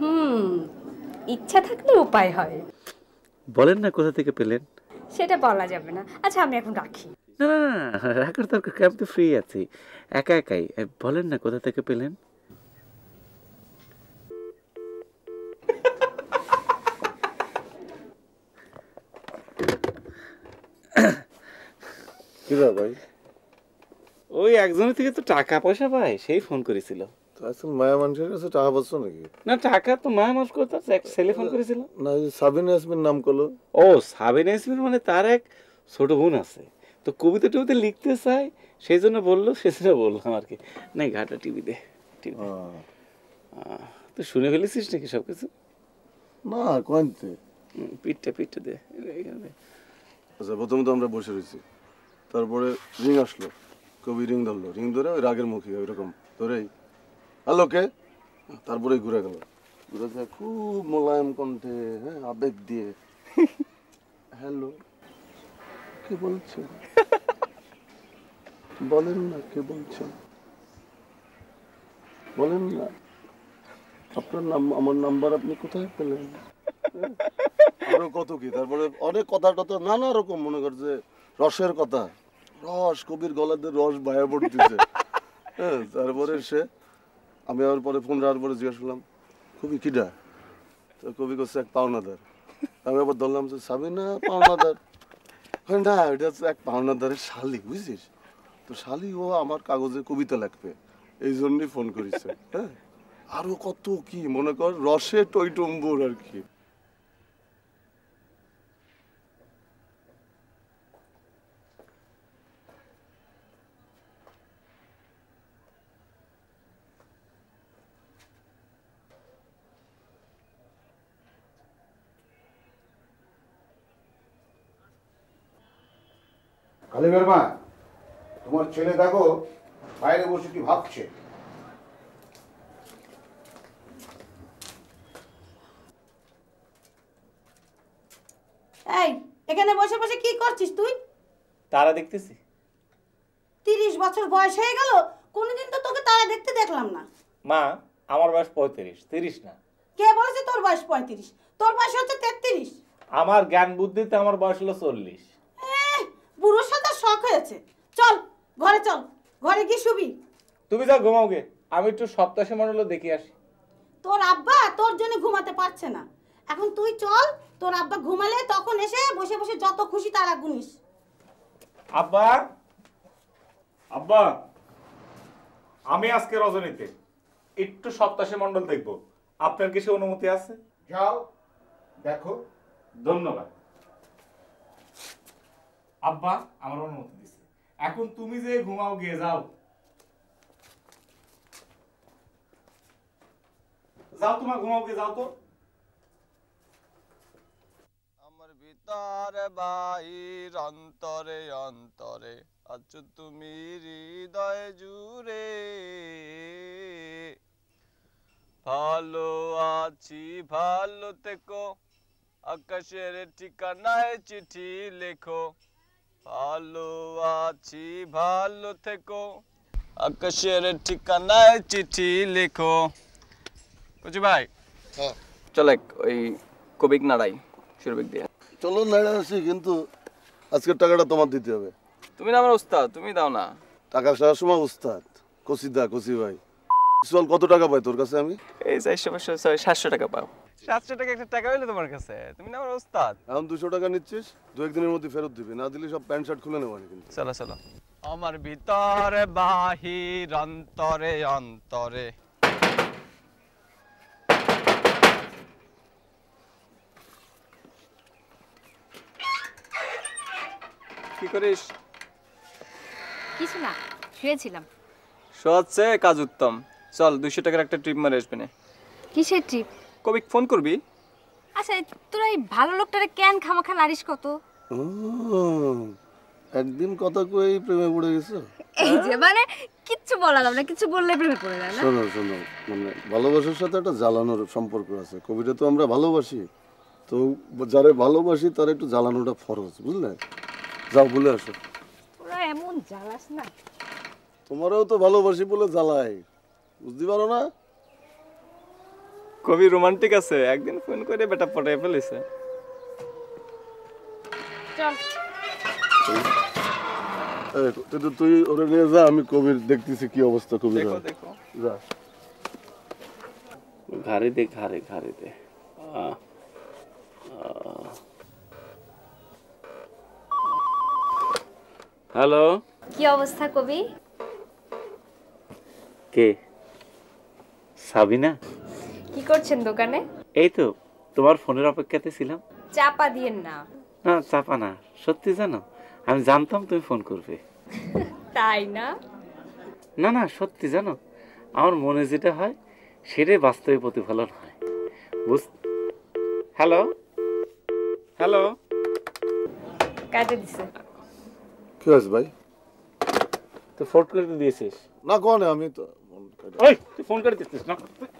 হুম ইচ্ছা থাকলে উপায় হয় বলেন না কোথা থেকে পেলেন সেটা বলা যাবে না আচ্ছা আমি এখন রাখি না না না রাখার দরকার আমি তো ফ্রি আছি একা একাই বলেন না কোথা থেকে পেলেন কি ভাই ওই একজনের থেকে তো টাকা পয়সা পায় সেই ফোন করেছিল আসলে মায়া মানুষের কাছে টাকা পাচ্ছ নাকি না টাকা তো মায়া মানুষ করতেছে এক ছেলে ফোন করেছিল না সাবিন ইয়াসমিন নাম করলো ও সাবিন ইয়াসমিন মানে তার এক ছোট বোন আছে তো কবিতা টবিতে লিখতে চাই সেই জন্য বললো সে সেজন্য বললাম আর কি না ঘাটা টিভিতে টিভিতে তো শুনে ফেলেছিস নাকি সব কিছু না কোনতে পিঠটা পিঠটা দে আচ্ছা প্রথমে তো আমরা বসে রয়েছি তারপরে রিং আসলো কবি রিং ধরলো রিং ধরে ওই রাগের মুখী ওইরকম ধরেই হ্যালো কে তারপরে ঘুরে গেল ঘুরে যায় খুব মোলায়েম কণ্ঠে হ্যাঁ আবেগ দিয়ে হ্যালো কে বলছেন বলেন না কে বলছেন বলেন না আপনার নাম আমার নাম্বার আপনি কোথায় পেলেন হ্যাঁ? আরো কত কি তারপরে অনেক কথা টথা নানা রকম মনে করছে রসের কথা রস কবির গলাতে রস বায়া পড়তেছে হ্যাঁ তারপরে সে আমি আবার পরে ফোন রাখার পরে জিজ্ঞাসা করলাম কবি কিডা তো কবি করছে এক পাওনাদার আমি আবার ধরলাম যে সাবি না পাওনাদার না এটা হচ্ছে এক পাওনাদারের শালি বুঝছিস তো শালি ও আমার কাগজে কবিতা লাগবে এই জন্যই ফোন করেছে হ্যাঁ আরো কত কি মনে কর রসে টইটম্বুর আর কি আলিমের মা তোমার ছেলে দেখো বাইরে বসে কি ভাবছে এই এখানে বসে বসে কি করছিস তুই তারা দেখতেছি তিরিশ বছর বয়স হয়ে গেল কোনোদিন তো তোকে তারা দেখতে দেখলাম না মা আমার বয়স পঁয়ত্রিশ তিরিশ না কে বলেছে তোর বয়স পঁয়ত্রিশ তোর বয়স হচ্ছে তেত্রিশ আমার জ্ঞান বুদ্ধিতে আমার বয়স হলো চল্লিশ পুরুষ সাথে শখ হয়েছে চল ঘরে চল ঘরে গিয়ে শুবি তুমি যাও ঘুমাও গে আমি একটু সপ্তাহে মনে দেখে আসি তোর আব্বা তোর জন্য ঘুমাতে পারছে না এখন তুই চল তোর আব্বা ঘুমালে তখন এসে বসে বসে যত খুশি তারা গুনিস আব্বা আব্বা আমি আজকে রজনীতে একটু সপ্তাহে মন্ডল দেখব আপনার কিছু অনুমতি আছে যাও দেখো ধন্যবাদ আব্বা আমার অনুমতি দিছে এখন তুমি যে ঘুমাও গিয়ে যাও যাও তোমার ঘুমাও গিয়ে যাও তো আমার ভিতর বাহির অন্তরে অন্তরে আছো তুমি হৃদয় জুড়ে ভালো আছি ভালো থেকো আকাশের ঠিকানায় চিঠি লেখো ভালো আছি ভালো থেকো আকাশের ঠিকানায় চিঠি লেখো বুঝি ভাই হ্যাঁ। চলে ওই কবিক নাড়াই সুরবিক দিয়ে চলো নাড়াইছি কিন্তু আজকের টাকাটা তোমার দিতে হবে তুমি না আমার উস্তাদ তুমি দাও না টাকা সারা সময় উস্তাদ কসিদা কসি ভাই কত টাকা পাই তোর কাছে আমি এই চারশো পাঁচশো সাতশো টাকা পাও সাতশো টাকা একটা টাকা হইলো তোমার কাছে তুমি না আমার ওস্তাদ এখন টাকা নিচ্ছিস দু একদিনের মধ্যে ফেরত দিবি না দিলে সব প্যান্ট শার্ট খুলে কিন্তু চলো চলো আমার বাহির অন্তরে অন্তরে কি করিস কিছু না শুয়েছিলাম কাজ উত্তম চল দুশো টাকার একটা ট্রিপ মারে আসবে না কিসের ট্রিপ কবি ফোন করবি আচ্ছা তোর এই ভালো লোকটারে কেন খামাখা নারিশ কত একদিন কথা কই প্রেমে পড়ে গেছো এই যে মানে কিচ্ছু বলা যাবে না কিছু বললে প্রেমে পড়ে যায় না শোনো শোনো মানে ভালোবাসার সাথে একটা জ্বালানোর সম্পর্ক আছে কবিটা তো আমরা ভালোবাসি তো যারে ভালোবাসি তার একটু জ্বালানোটা ফরজ বুঝলে যাও বলে আসো তোরা এমন জ্বালাস না তোমারও তো ভালোবাসি বলে জ্বালাই বুঝতে পারো না খুবই রোমান্টিক আছে একদিন ফোন করে বেটা পটাই ফেলেছে তুই ওরে নিয়ে যা আমি কবির দেখতেছি কি অবস্থা কবির যা ঘাড়ে দে ঘাড়ে ঘাড়ে দে হ্যালো কি অবস্থা কবি কে সাবিনা কি করছেন দোকানে এই তো তোমার ফোনের অপেক্ষাতে ছিলাম চাপা দিয়ে না না চাপা না সত্যি জানো আমি জানতাম তুমি ফোন করবে <laughs> তাই না না না সত্যি জানো আমার মনে যেটা হয় সেটাই বাস্তবে প্রতিফলন হয় বুঝ হ্যালো হ্যালো কাটে দিছে কি হয়েছে ভাই তো ফোন করে দিয়েছিস না কোনে আমি তো তুই ফোন করে দিচ্ছিস না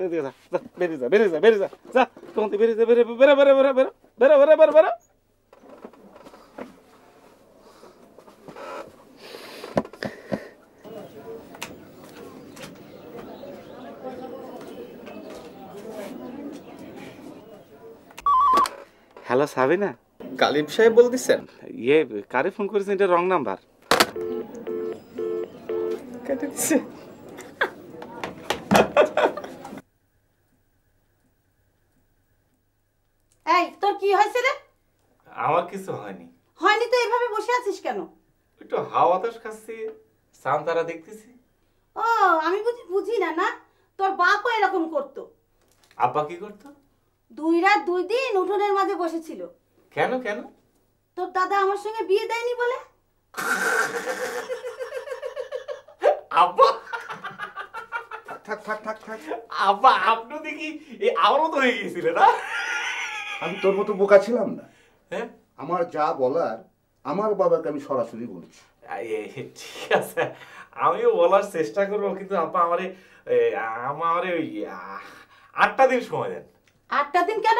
এদিকে যা যা বেরিয়ে যা বেরিয়ে যা বেরো বেরো বেরো বেরো বেরো বেরো হ্যালো সাবিনা কালিম সাহেব দিছেন ইয়ে কারে ফোন করেছেন এটা রং নাম্বার কেটে দিছে কিছু হয়নি হয়নি তো এভাবে বসে আছিস কেন একটু হাওয়া বাতাস খাচ্ছি সান্তারা দেখতেছি ও আমি বুঝি বুঝি না না তোর বাপও এরকম করত আব্বা কি করত দুই রাত দুই দিন উঠোনের মাঝে বসেছিল কেন কেন তোর দাদা আমার সঙ্গে বিয়ে দেয়নি বলে আব্বা থাক থাক থাক থাক আব্বা আপনি দেখি এই আওরত হয়ে গিয়েছিলেন না আমি তোর মতো বোকা ছিলাম না হ্যাঁ আমার যা বলার আমার বাবাকে আমি সরাসরি বলছি ঠিক আছে আমিও বলার চেষ্টা করবো কিন্তু আপা আমারে আমারে ওই আটটা দিন সময় দেন আটটা দিন কেন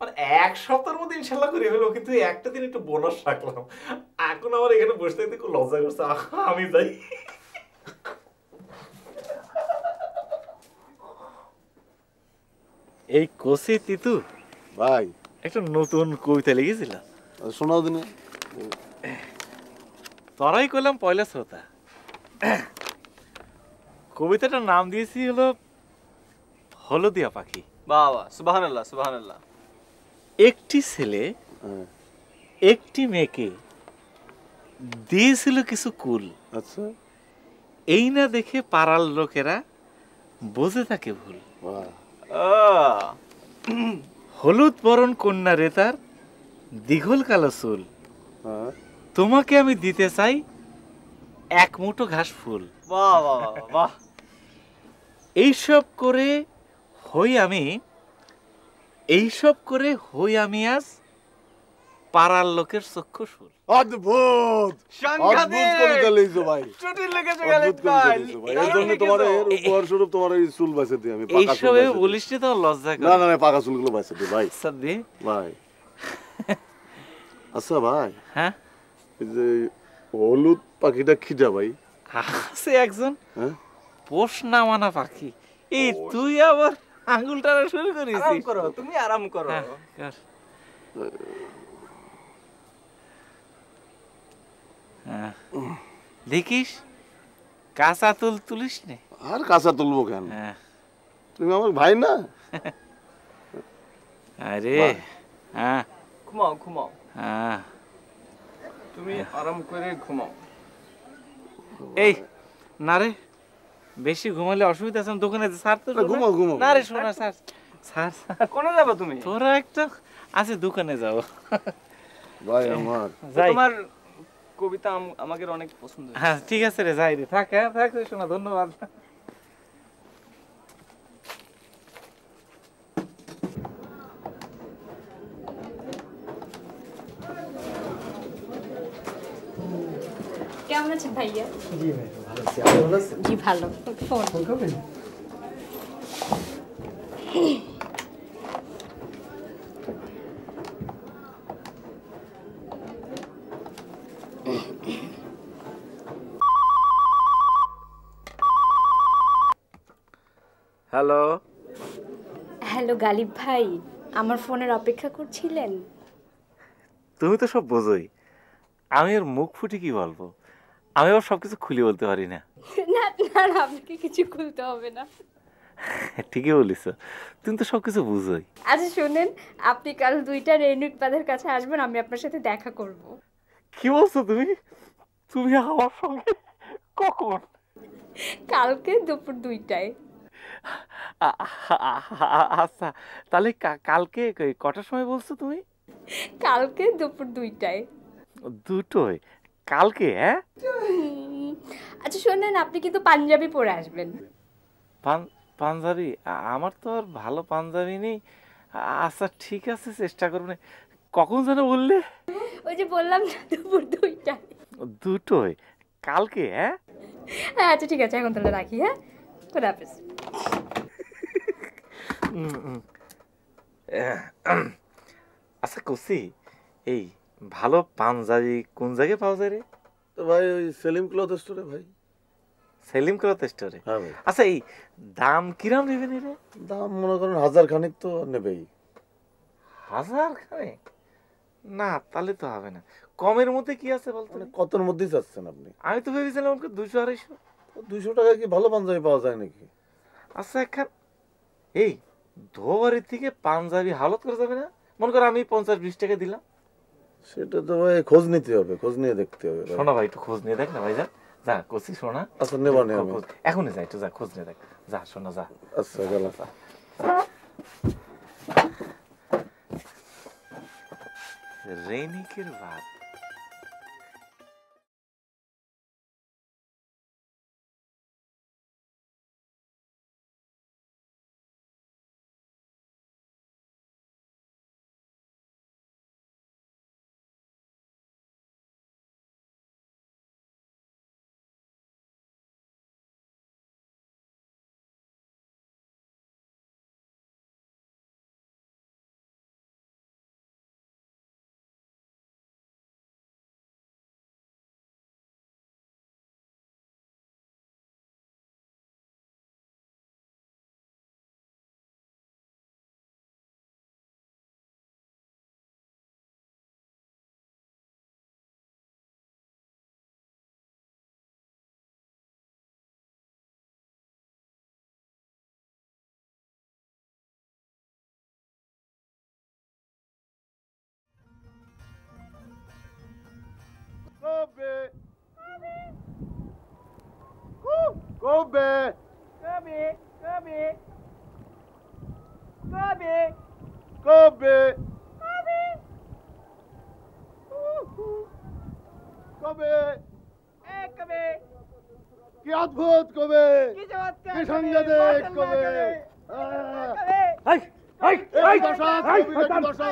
মানে এক সপ্তাহের মধ্যে ইনশাল্লাহ করে হলো কিন্তু একটা দিন একটু বোনাস রাখলাম এখন আমার এখানে বসে থাকতে খুব লজ্জা করছে আমি যাই এই কোসে তিতু ভাই একটা নতুন কবিতা লিখেছিলাম শোনাও দিনে তরাই করলাম পয়লা শ্রোতা কবিতাটার নাম দিয়েছি হলো হলদিয়া পাখি বাবা সুবাহান আল্লাহ সুবাহান আল্লাহ একটি ছেলে হ্যাঁ। একটি মেয়েকে দিয়েছিল কিছু কুল আচ্ছা এই না দেখে পাড়ার লোকেরা বোঝে থাকে ভুল হলুদ বরণ কন্যা রে তার দীঘল কালো চুল হ্যাঁ। তোমাকে আমি দিতে চাই এক মুঠো ঘাস ফুল এইসব করে হই আমি এইসব করে হই আমি আজ পাড়ার লোকের চক্ষু অদ্ভুত পাকা এইসবে বলিস তো লজ্জা না না পাকা চুলগুলো ভাই ভাই <laughs> আচ্ছা ভাই হ্যাঁ যে হলুদ পাখিটা খিটা ভাই আছে একজন হ্যাঁ? পোষ না মানা পাখি এই তুই আবার আঙ্গুলটা শুরু করিস আরাম করো তুমি আরাম করো হ্যাঁ, হ্যাঁ। দেখিস কাঁচা তুল তুলিস নে আর কাঁচা তুলবো কেন তুমি আমার ভাই না <laughs> আরে হ্যাঁ ঘুমাও ঘুমাও হ্যাঁ। তুমি আরাম করে ঘুমাও এই বেশি ঘুমালে অসুবিধা আছে দোকানে স্যার তো ঘুমাও ঘুমাও শোনা স্যার স্যার স্যার কোনে যাবো তুমি তোরা একটা আছে আচ্ছা, দোকানে যাও ভাই আমার তোমার কবিতা আমাকে অনেক পছন্দ হ্যাঁ ঠিক আছে রে যাই রে থাক হ্যাঁ থাক শোনা ধন্যবাদ আছেন ভাইয়া জি ভালো ফোন হ্যালো হ্যালো গালিব ভাই আমার ফোনের অপেক্ষা করছিলেন তুমি তো সব বোঝোই আমি আর মুখ ফুটে কি বলবো আমি ওর সবকিছু খুলে বলতে পারি না না না আপনাকে কিছু খুলতে হবে না <laughs> ঠিকই বলিস তুমি তো সবকিছু বুঝোই আচ্ছা শুনেন আপনি কাল দুইটা রেনুক বাদের কাছে আসবেন আমি আপনার সাথে দেখা করব কি বলছো তুমি তুমি আমার সঙ্গে কখন কালকে দুপুর দুইটায় আচ্ছা তাহলে কালকে কটার সময় বলছো তুমি কালকে দুপুর দুইটায় দুটোয় কালকে হ্যাঁ আচ্ছা শোনেন আপনি কিন্তু পাঞ্জাবি পরে আসবেন পাঞ্জাবি আমার তো আর ভালো পাঞ্জাবি নেই আচ্ছা ঠিক আছে চেষ্টা করব কখন যেন বললে ওই যে বললাম না দুপুর দুইটা দুটোই কালকে হ্যাঁ হ্যাঁ আচ্ছা ঠিক আছে এখন তাহলে রাখি হ্যাঁ খুদা হাফেজ আচ্ছা কুসি এই ভালো পাঞ্জাবি কোন জায়গায় পাওয়া যায় রে তো ভাই ওই সেলিম ক্লথ স্টোরে ভাই সেলিম ক্লথ স্টোরে হ্যাঁ আচ্ছা এই দাম কিরাম নেবেন রে দাম মনে করেন হাজার খানিক তো নেবেই হাজার খানিক না তাহলে তো হবে না কমের মধ্যে কি আছে বলতো মানে কতর মধ্যেই চাচ্ছেন আপনি আমি তো ভেবেছিলাম ওকে দুশো আড়াইশো দুশো টাকা কি ভালো পাঞ্জাবি পাওয়া যায় নাকি আচ্ছা এখন এই ধোবারি থেকে পাঞ্জাবি হালত করে যাবে না মনে করো আমি পঞ্চাশ বিশ টাকা দিলাম সেটা তো ভাই খোঁজ নিতে হবে খোঁজ নিয়ে দেখতে হবে শোনা ভাই একটু খোঁজ নিয়ে দেখ না ভাই যা যা কচি শোনা আচ্ছা নেব না আমি এখনই যাই একটু যা খোঁজ নিয়ে দেখ যা শোনা যা আচ্ছা গেল রেনিকের বাদ Kobe. Kobe. Kobe. Kobe. Kobe. Kobe. Kobe. Hey, Kobe. কি অদ্ভুত কবে কি সংজাতে কবে দশা দশা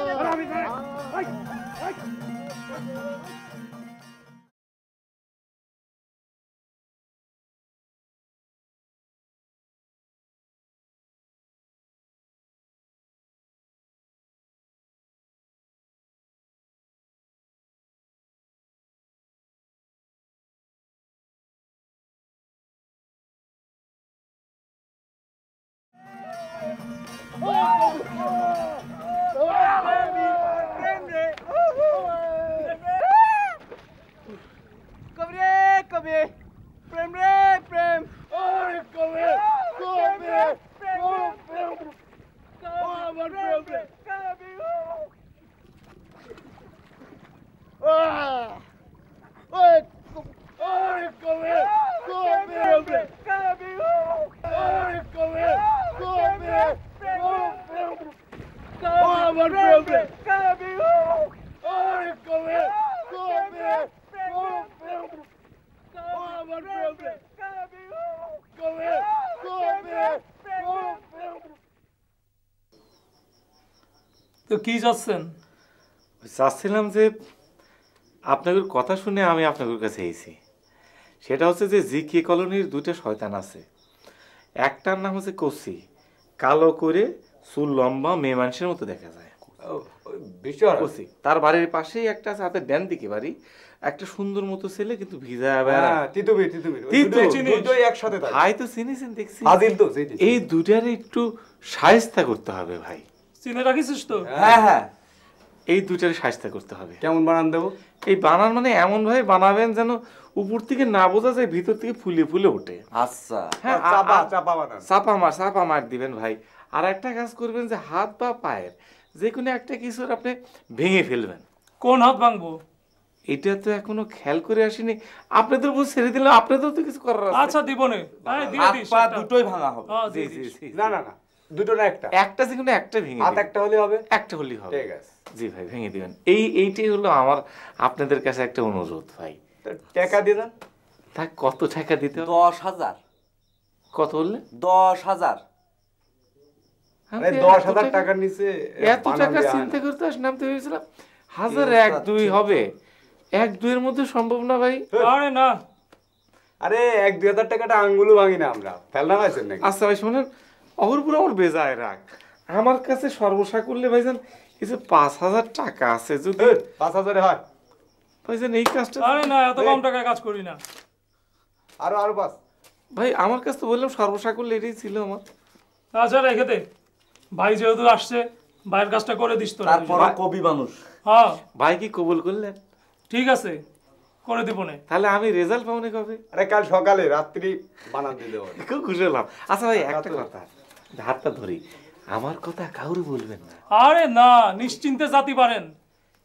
কি যাচ্ছেন চাচ্ছিলাম যে আপনাদের কথা শুনে আমি আপনাদের কাছে এসেছি সেটা হচ্ছে যে জি কে কলোনির দুটো শয়তান আছে একটার নাম হচ্ছে কসি কালো করে চুল লম্বা মেয়ে মানুষের মতো দেখা যায় কসি তার বাড়ির পাশেই একটা আছে হাতে ডান দিকে বাড়ি একটা সুন্দর মতো ছেলে কিন্তু ভিজা হ্যাঁ, ভাই তো চিনিছেন দেখছি এই দুটার একটু সাহেস্তা করতে হবে ভাই চিনে রাখিস তো হ্যাঁ হ্যাঁ এই দুটার সাজতে করতে হবে কেমন বানান দেবো এই বানান মানে এমন ভাবে বানাবেন যেন উপর থেকে না বোঝা যায় ভিতর থেকে ফুলে ফুলে ওঠে আচ্ছা হ্যাঁ, চাপা মার চাপা মার দিবেন ভাই আর একটা কাজ করবেন যে হাত বা পায়ের যে কোনো একটা কিছুর আপনি ভেঙে ফেলবেন কোন হাত ভাঙবো এটা তো এখনো খেয়াল করে আসেনি আপনাদের উপর ছেড়ে দিলে আপনাদের তো কিছু করার আচ্ছা দিব না দুটোই ভাঙা হবে হ্যাঁ, জি জি না না না দুটো না একটা একটা যে কোনো একটা ভেঙে হাত একটা হলে হবে একটা হলেই হবে ঠিক আছে জি ভাই ভেঙে দিবেন এই এইটাই হলো আমার আপনাদের কাছে একটা অনুরোধ ভাই টাকা দিয়ে তা কত টাকা দিতে দশ হাজার কত বললে দশ হাজার দশ হাজার টাকার নিচে এত টাকা চিন্তা করতে আস নামতে ভেবেছিলাম হাজার এক দুই হবে এক দুইয়ের মধ্যে সম্ভব না ভাই আরে না আরে এক দুই হাজার টাকাটা আঙ্গুলও ভাঙি না আমরা ফেলনা পাইছেন নাকি আচ্ছা ভাই শুনেন ওর উপরে আমার বেজায় রাগ আমার কাছে সর্বসা করলে ভাইজান এই যে পাঁচ হাজার টাকা আছে যদি পাঁচ হাজারে হয় ভাইজান এই কাজটা আরে না এত কম টাকায় কাজ করি না আরো আরো পাঁচ ভাই আমার কাছে তো বললাম সর্বসা করলে এটাই ছিল আমার আচ্ছা রেখে দে ভাই যেহেতু আসছে ভাইয়ের কাজটা করে দিস তো তারপর কবি মানুষ হ্যাঁ ভাই কি কবুল করলেন ঠিক আছে করে দেবো না তাহলে আমি রেজাল্ট পাবো না কবে আরে কাল সকালে রাত্রি বানান দিয়ে দেবো খুব খুশি হলাম আচ্ছা ভাই একটা কথা হাতটা ধরি আমার কথা কাউরে বলবেন না আরে না নিশ্চিন্তে জাতি পারেন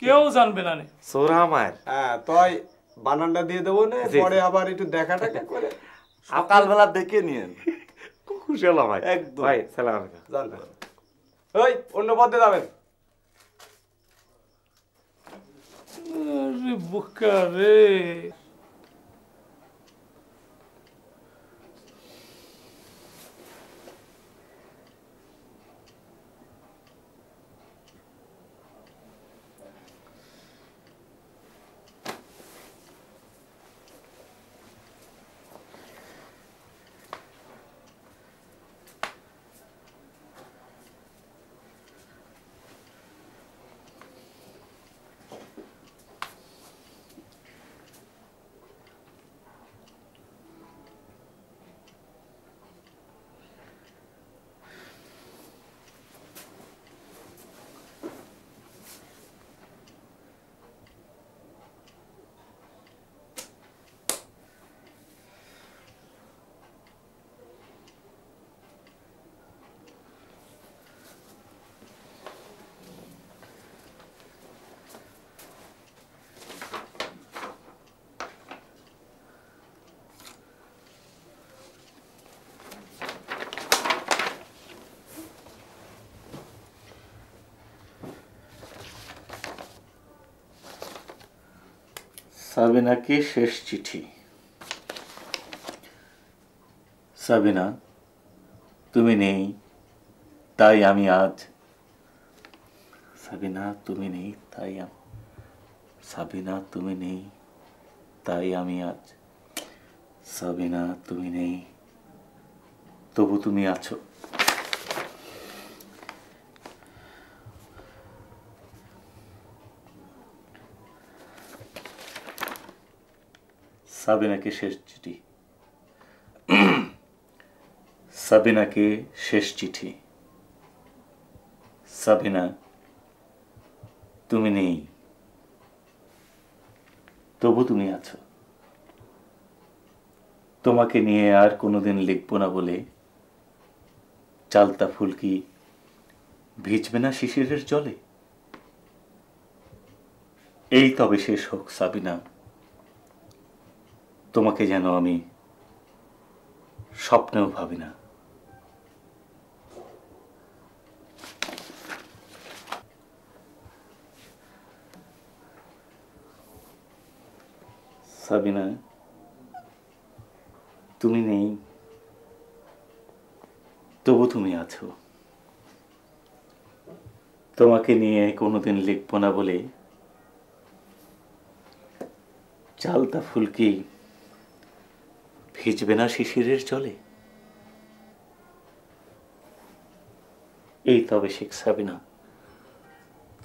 কেউ জানবে না সোরা আমার হ্যাঁ তয় বানানটা দিয়ে দেবো না পরে আবার একটু দেখা টাকা করে <laughs> সকালবেলা দেখে নিয়েন খুশি হলাম ভাই একদম ভাই সালাম আলাইকুম ওই অন্য পথে যাবেন আরে বোকা রে সাবিনাকে শেষ চিঠি সাবিনা তুমি নেই তাই আমি আজ সাবিনা তুমি নেই তাই সাবিনা তুমি নেই তাই আমি আজ সাবিনা তুমি নেই তবু তুমি আছো সাবিনাকে শেষ চিঠি সাবিনাকে শেষ চিঠি সাবিনা তুমি নেই তবু তুমি আছো তোমাকে নিয়ে আর কোনোদিন লিখব না বলে চালতা ফুলকি ভিজবে না শিশিরের জলে এই তবে শেষ হোক সাবিনা তোমাকে যেন আমি স্বপ্নেও ভাবি না সাবিনা তুমি নেই তবু তুমি আছো তোমাকে নিয়ে কোনোদিন লিখব না বলে চালতা ফুলকি ভিজবে না শিশিরের জলে এই তবে শেখ সাবিনা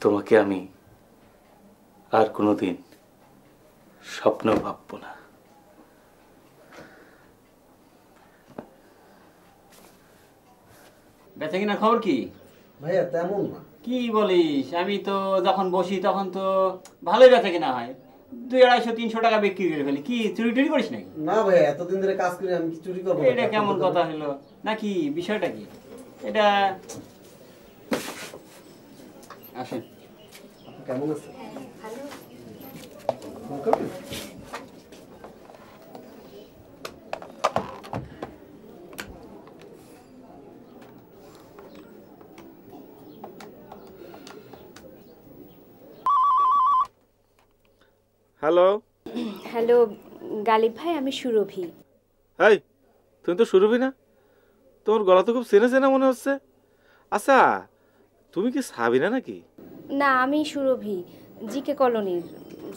তোমাকে আমি আর কোনো দিন স্বপ্ন ভাবব না বেঁচে কিনা খবর কি ভাইয়া তেমন না কি বলিস আমি তো যখন বসি তখন তো ভালোই বেঁচে কিনা হয় দুই আড়াইশো তিনশো টাকা বিক্রি করে ফেলি কি চুরি টুরি করিস নাকি না ভাই এতদিন ধরে কাজ করি আমি চুরি করবো এটা কেমন কথা হলো নাকি বিষয়টা কি এটা আসেন কেমন আছে হ্যাঁ, হ্যালো হ্যালো গালিব ভাই আমি সুরভি এই তুমি তো সুরভি না তোমার গলা তো খুব চেনা চেনা মনে হচ্ছে আচ্ছা তুমি কি সাবিনা নাকি না আমি সুরভি জিকে কলোনির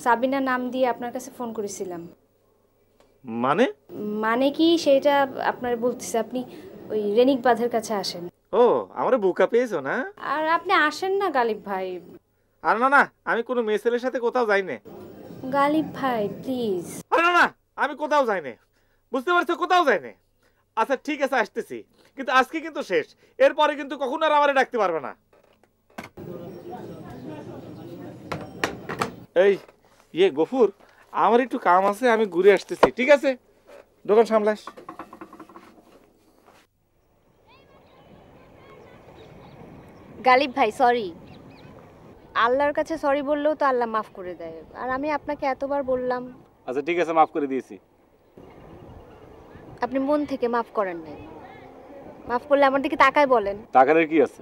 সাবিনা নাম দিয়ে আপনার কাছে ফোন করেছিলাম মানে মানে কি সেটা আপনার বলতেছে আপনি ওই রেনিক বাঁধের কাছে আসেন ও আমরা বোকা পেয়েছো না আর আপনি আসেন না গালিব ভাই আর না না আমি কোনো মেয়ে ছেলের সাথে কোথাও যাই না গালিব ভাই প্লিজ না না আমি কোথাও যাই নাই বুঝতে পারছো কোথাও যাই নাই আচ্ছা ঠিক আছে আসতেছি কিন্তু আজকে কিন্তু শেষ এরপরে কিন্তু কখনো আর আমারে ডাকতে পারবে না এই ইয়ে গফুর আমার একটু কাম আছে আমি ঘুরে আসতেছি ঠিক আছে দোকান সামলাস গালিব ভাই সরি আল্লাহর কাছে সরি বললেও তো আল্লাহ মাফ করে দেয় আর আমি আপনাকে এতবার বললাম আচ্ছা ঠিক আছে মাফ করে দিয়েছি আপনি মন থেকে মাফ করেন নাই মাফ করলে আমার দিকে তাকায় বলেন তাকানোর কি আছে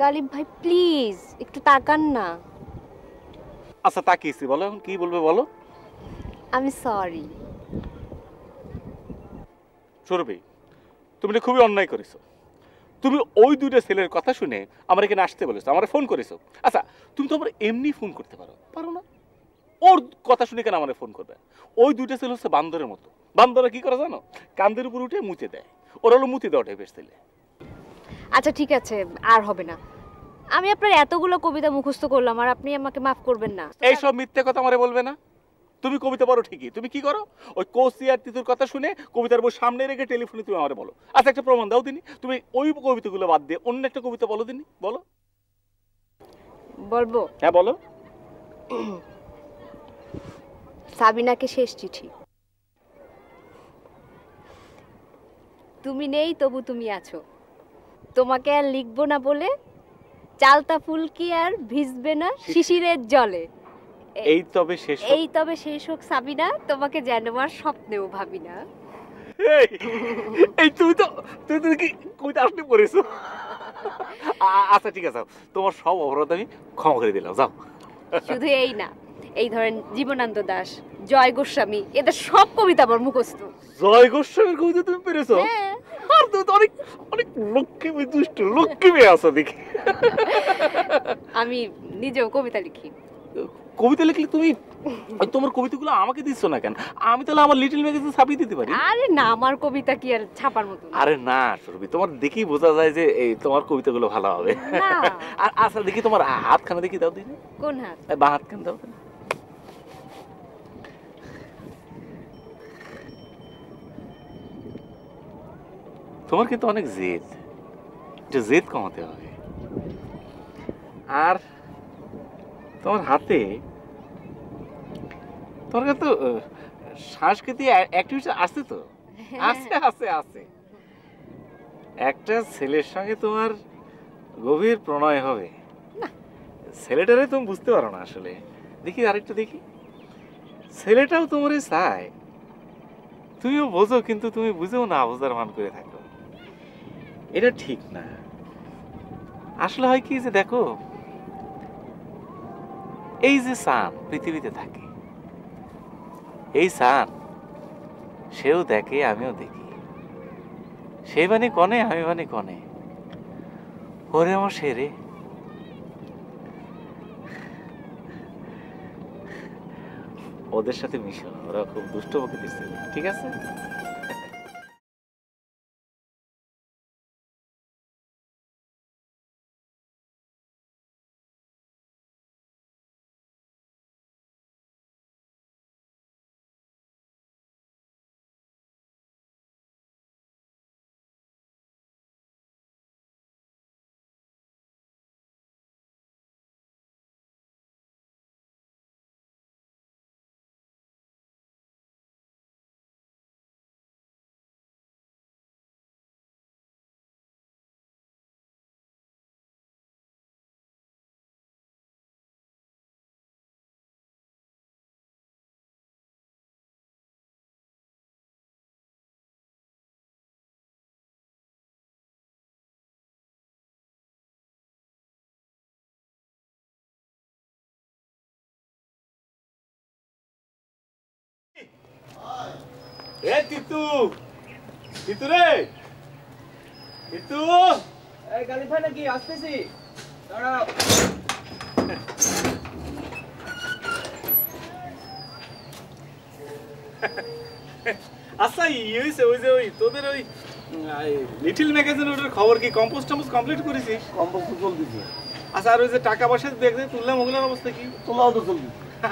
গালিব ভাই প্লিজ একটু তাকান না আচ্ছা তাকিয়েছি বলো এখন কি বলবে বলো আমি সরি সরবি তুমি খুবই অন্যায় করেছো তুমি ওই দুইটা ছেলের কথা শুনে আমার এখানে আসতে বলেছো আমার ফোন করেছো আচ্ছা তুমি তো আমার এমনি ফোন করতে পারো পারো না ওর কথা শুনে কেন আমার ফোন করবে ওই দুইটা ছেলে হচ্ছে বান্দরের মতো বান্দরা কি করে জানো কান্দের উপর উঠে মুচে দেয় ওরা হলো মুচে দেওয়া টাইপের ছেলে আচ্ছা ঠিক আছে আর হবে না আমি আপনার এতগুলো কবিতা মুখস্থ করলাম আর আপনি আমাকে মাফ করবেন না এইসব মিথ্যে কথা আমারে বলবে না তুমি কবিতা পড়ো ঠিকই তুমি কি করো ওই কৌশি আর তিতুর কথা শুনে কবিতার বই সামনে রেখে টেলিফোনে তুমি আমার বলো আচ্ছা একটা প্রমাণ দাও দিনি তুমি ওই কবিতাগুলো বাদ দিয়ে অন্য একটা কবিতা বলো দিনি বলো বলবো হ্যাঁ বলো সাবিনাকে শেষ চিঠি তুমি নেই তবু তুমি আছো তোমাকে আর লিখবো না বলে চালতা ফুলকি আর ভিজবে না শিশিরের জলে এই তবে শেষ এই তবে শেষ হোক সাবিনা তোমাকে যেন আর স্বপ্নেও ভাবি না এই তুমি তো তুমি তো কি কই আসলে পড়েছো আচ্ছা ঠিক আছে তোমার সব অপরাধ আমি ক্ষমা করে দিলাম যাও শুধু এই না এই ধরেন জীবনান্ত দাস জয় গোস্বামী এদের সব কবিতা আমার মুখস্থ জয় গোস্বামীর কবিতা তুমি পেরেছো হ্যাঁ। আর তুমি তো অনেক অনেক লক্ষ্মী দুষ্ট লক্ষ্মী মেয়ে আছো দেখি আমি নিজেও কবিতা লিখি কবিতা লিখলে তুমি তোমার কবিতাগুলো আমাকে দিচ্ছ না কেন আমি তাহলে আমার লিটল ম্যাগাজিন ছাপিয়ে দিতে পারি আরে না আমার কবিতা কি আর ছাপার মতো আরে না সরবি তোমার দেখেই বোঝা যায় যে এই তোমার কবিতাগুলো ভালো হবে আর আসলে দেখি তোমার হাতখানা দেখি দাও দিদি কোন হাত বা হাতখানা দাও তোমার কিন্তু অনেক জেদ একটু জেদ কমাতে হবে আর তোমার হাতে তোমার কাছে তো সাংস্কৃতিক অ্যাক্টিভিটি আছে তো হ্যাঁ। আছে আছে আছে একটা ছেলের সঙ্গে তোমার গভীর প্রণয় হবে ছেলেটারে তুমি বুঝতে পারো না আসলে দেখি আরেকটু দেখি ছেলেটাও তোমারই চায় তুমিও বোঝো কিন্তু তুমি বুঝেও না বোঝার মান করে থাকো এটা ঠিক না আসলে হয় কি যে দেখো এই যে সান পৃথিবীতে থাকে এই সান সেও দেখে আমিও দেখি সে মানে কনে আমি মানে কনে ওরে আমার সেরে ওদের সাথে মিশো ওরা খুব দুষ্ট ঠিক আছে এ তিতু তিতু রে তিতু এ গালি ফাই নাকি আসতেছি দাঁড়াও আচ্ছা ইয়ে ওই যে ওই তোদের ওই লিটিল ম্যাগাজিন ওটার খবর কি কম্পোস্ট টম্পোস্ট কমপ্লিট করেছি কম্পোস্ট তো চলতেছে আচ্ছা আর ওই যে টাকা পয়সা দেখতে তুললাম ওগুলোর অবস্থা কি তোলাও তো চলবে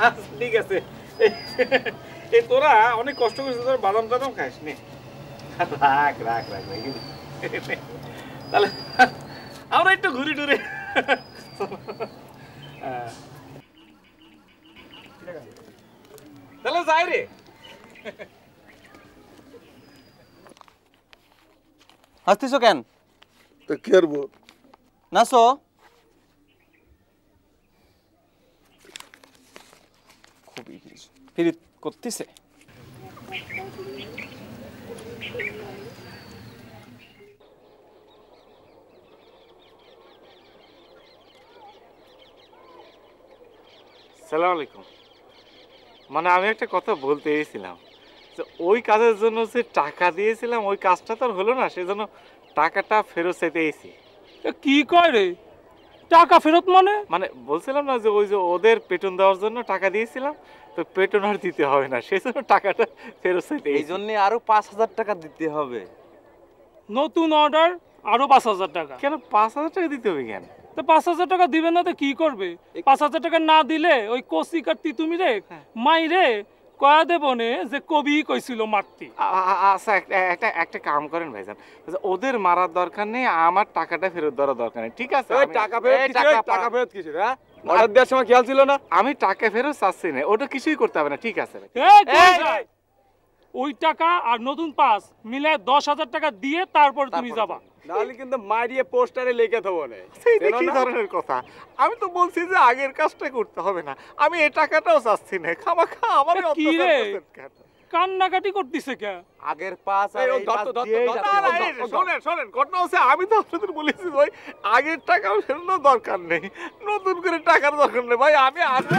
আচ্ছা, ঠিক আছে তোরা অনেক কষ্ট করছিস তোর বাদাম টাদাম খাস নে রাখ রাখ রাখ রাখ তাহলে আমরা একটু ঘুরি টুরে তাহলে যাই রে হাসতেছো কেন তো কি আর নাচো খুবই ফিরিত করতেছে সালাম আলাইকুম মানে আমি একটা কথা বলতে এসেছিলাম যে ওই কাজের জন্য যে টাকা দিয়েছিলাম ওই কাজটা তো আর হলো না সেজন্য টাকাটা ফেরত চাইতে এসি কি কয় রে টাকা ফেরত মানে মানে বলছিলাম না যে ওই যে ওদের পেটন দেওয়ার জন্য টাকা দিয়েছিলাম তো পেটন আর দিতে হবে না সেই জন্য টাকাটা ফেরত চাইতে এই জন্য আরো পাঁচ হাজার টাকা দিতে হবে নতুন অর্ডার আরো পাঁচ হাজার টাকা কেন পাঁচ হাজার টাকা দিতে হবে কেন তো পাঁচ হাজার টাকা দিবেন না তো কি করবে পাঁচ হাজার টাকা না দিলে ওই কষি কাটতি তুমি রে হ্যাঁ। মাই রে কয়া দেবনে যে কবি কইছিল মারতি আচ্ছা একটা একটা কাম করেন ভাইজান আচ্ছা, ওদের মারার দরকার নেই আমার টাকাটা ফেরত দেওয়ার দরকার নেই ঠিক আছে টাকা ফেরত টাকা ফেরত কিছু হ্যাঁ অর্ডার দেওয়ার সময় খেয়াল ছিল না আমি টাকা ফেরত চাচ্ছি না ওটা কিছুই করতে হবে না ঠিক আছে ওই টাকা আর নতুন পাস মিলে দশ হাজার টাকা দিয়ে তারপর তুমি যাবা নাহলে কিন্তু মারিয়ে পোস্টারে লিখে দেবো কি <laughs> ধরনের কথা আমি তো বলছি যে আগের কাজটা করতে হবে না আমি এই টাকাটাও চাচ্ছি না খামাখা আমার কি রে কান্নাকাটি করতেছে কে আগের পাস আর এই পাস শুনেন ঘটনা হচ্ছে আমি তো আপনাদের বলেছি ভাই আগের টাকা ফেরানোর দরকার নেই নতুন করে টাকার দরকার নেই ভাই আমি আসলে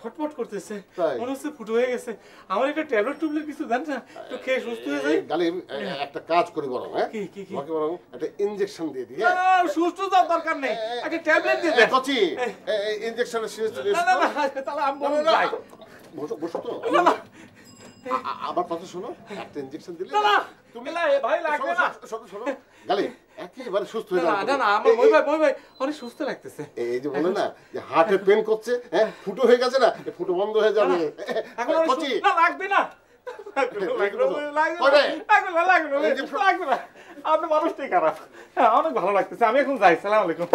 ঠটমট করতেছে মনে হচ্ছে ফুটো হয়ে গেছে আমার একটা ট্যাবলেট টুবলেট কিছু দেন না তো খেয়ে সুস্থ হয়ে যাই গালি হ্যাঁ। একটা কাজ করি বরং হ্যাঁ তোমাকে বরং একটা ইনজেকশন দিয়ে দিই হ্যাঁ? সুস্থ যাওয়ার দরকার নেই একটা ট্যাবলেট দিয়ে দেন কচি ইনজেকশনের সিরিজ না না না তাহলে আমি বলবো যাই বসো বসো তো না কথা শোনো একটা ইনজেকশন দিলে না না তুমি ভাই লাগবে না শোনো শোনো গালি একেবারে সুস্থ হয়ে না না আমার ওই ভাই ওই ভাই অনেক সুস্থ লাগতেছে এই যে বলে না যে হার্টে পেন করছে হ্যাঁ ফুটো হয়ে গেছে না ফুটো বন্ধ হয়ে যাবে এখন না লাগবে না আপনি মানুষটাই খারাপ হ্যাঁ অনেক ভালো লাগতেছে আমি এখন যাই সালাম আলাইকুম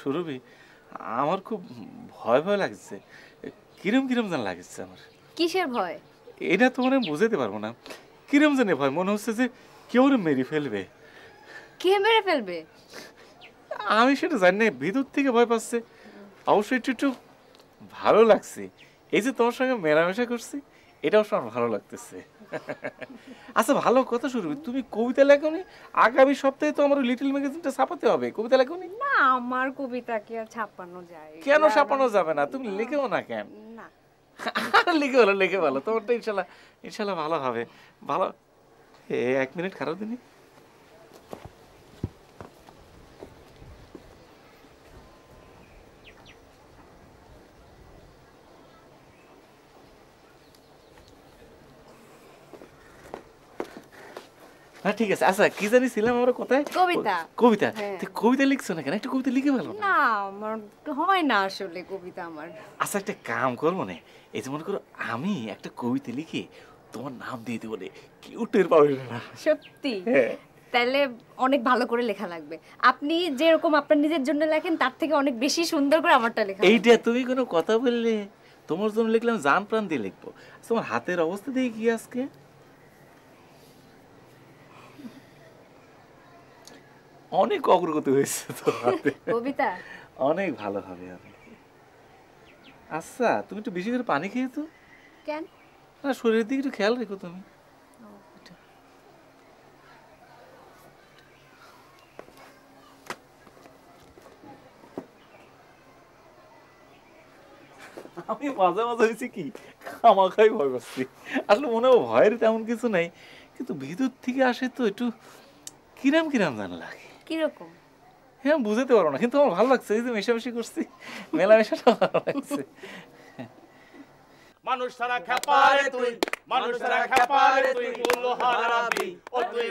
সুরভি আমার খুব ভয় ভয় লাগছে কিরম কিরম যেন লাগছে আমার কিসের ভয় এটা তো মানে বুঝাতে পারবো না কিরম যেন ভয় মনে হচ্ছে যে কেউ মেরে ফেলবে কে মেরে ফেলবে আমি সেটা জানি না ভিতর থেকে ভয় পাচ্ছে অবশ্যই একটু একটু ভালো লাগছে এই যে তোমার সঙ্গে মেলামেশা করছি এটাও শোনার ভালো লাগতেছে আচ্ছা ভালো কথা শুরু তুমি কবিতা লেখনি আগামী সপ্তাহে তো আমার লিটল ম্যাগাজিনটা ছাপাতে হবে কবিতা লেখনি না আমার কবিতা কি আর ছাপানো যায় কেন ছাপানো যাবে না তুমি লিখেও না কেন না লিখে ভালো লিখে ভালো তোমারটা ইনশাল্লাহ ইনশাল্লাহ ভালো হবে ভালো এ এক মিনিট খারাপ দিনই ঠিক আছে আচ্ছা কি জানি ছিলাম আমরা কোথায় কবিতা কবিতা হ্যাঁ। কবিতা লিখছো না কেন একটা কবিতা লিখে ভালো না আমার হয় না আসলে কবিতা আমার আচ্ছা একটা কাম করবো না এই যে মনে করো আমি একটা কবিতা লিখে তোমার নাম দিয়ে দিব রে কেউ পাবে না সত্যি হ্যাঁ। তাহলে অনেক ভালো করে লেখা লাগবে আপনি যেরকম আপনার নিজের জন্য লেখেন তার থেকে অনেক বেশি সুন্দর করে আমারটা লেখা এইটা তুমি কোনো কথা বললে তোমার জন্য লিখলাম জান প্রাণ দিয়ে লিখবো তোমার হাতের অবস্থা দিয়ে কি আজকে অনেক অগ্রগতি হয়েছে তো কবিতা অনেক ভালো হবে আমি আচ্ছা তুমি একটু বেশি করে পানি খেয়ে তো কেন না শরীরের দিকে একটু খেয়াল রেখো তুমি আমি মাঝে মাঝে হয়েছি কি খামাখাই ভয় পাচ্ছি আসলে মনে হয় ভয়ের তেমন কিছু নাই কিন্তু ভিতর থেকে আসে তো একটু কিরাম কিরাম জানা লাগে কিরকম হ্যাঁ বুঝতে পারো না কিন্তু আমার ভালো লাগছে এই যে মেশামেশি করছি মেলামেশাটা ভালো লাগছে মানুষ ছাড়া খেপারে তুই মানুষরা খেপারে তুই হারাবি ও তুই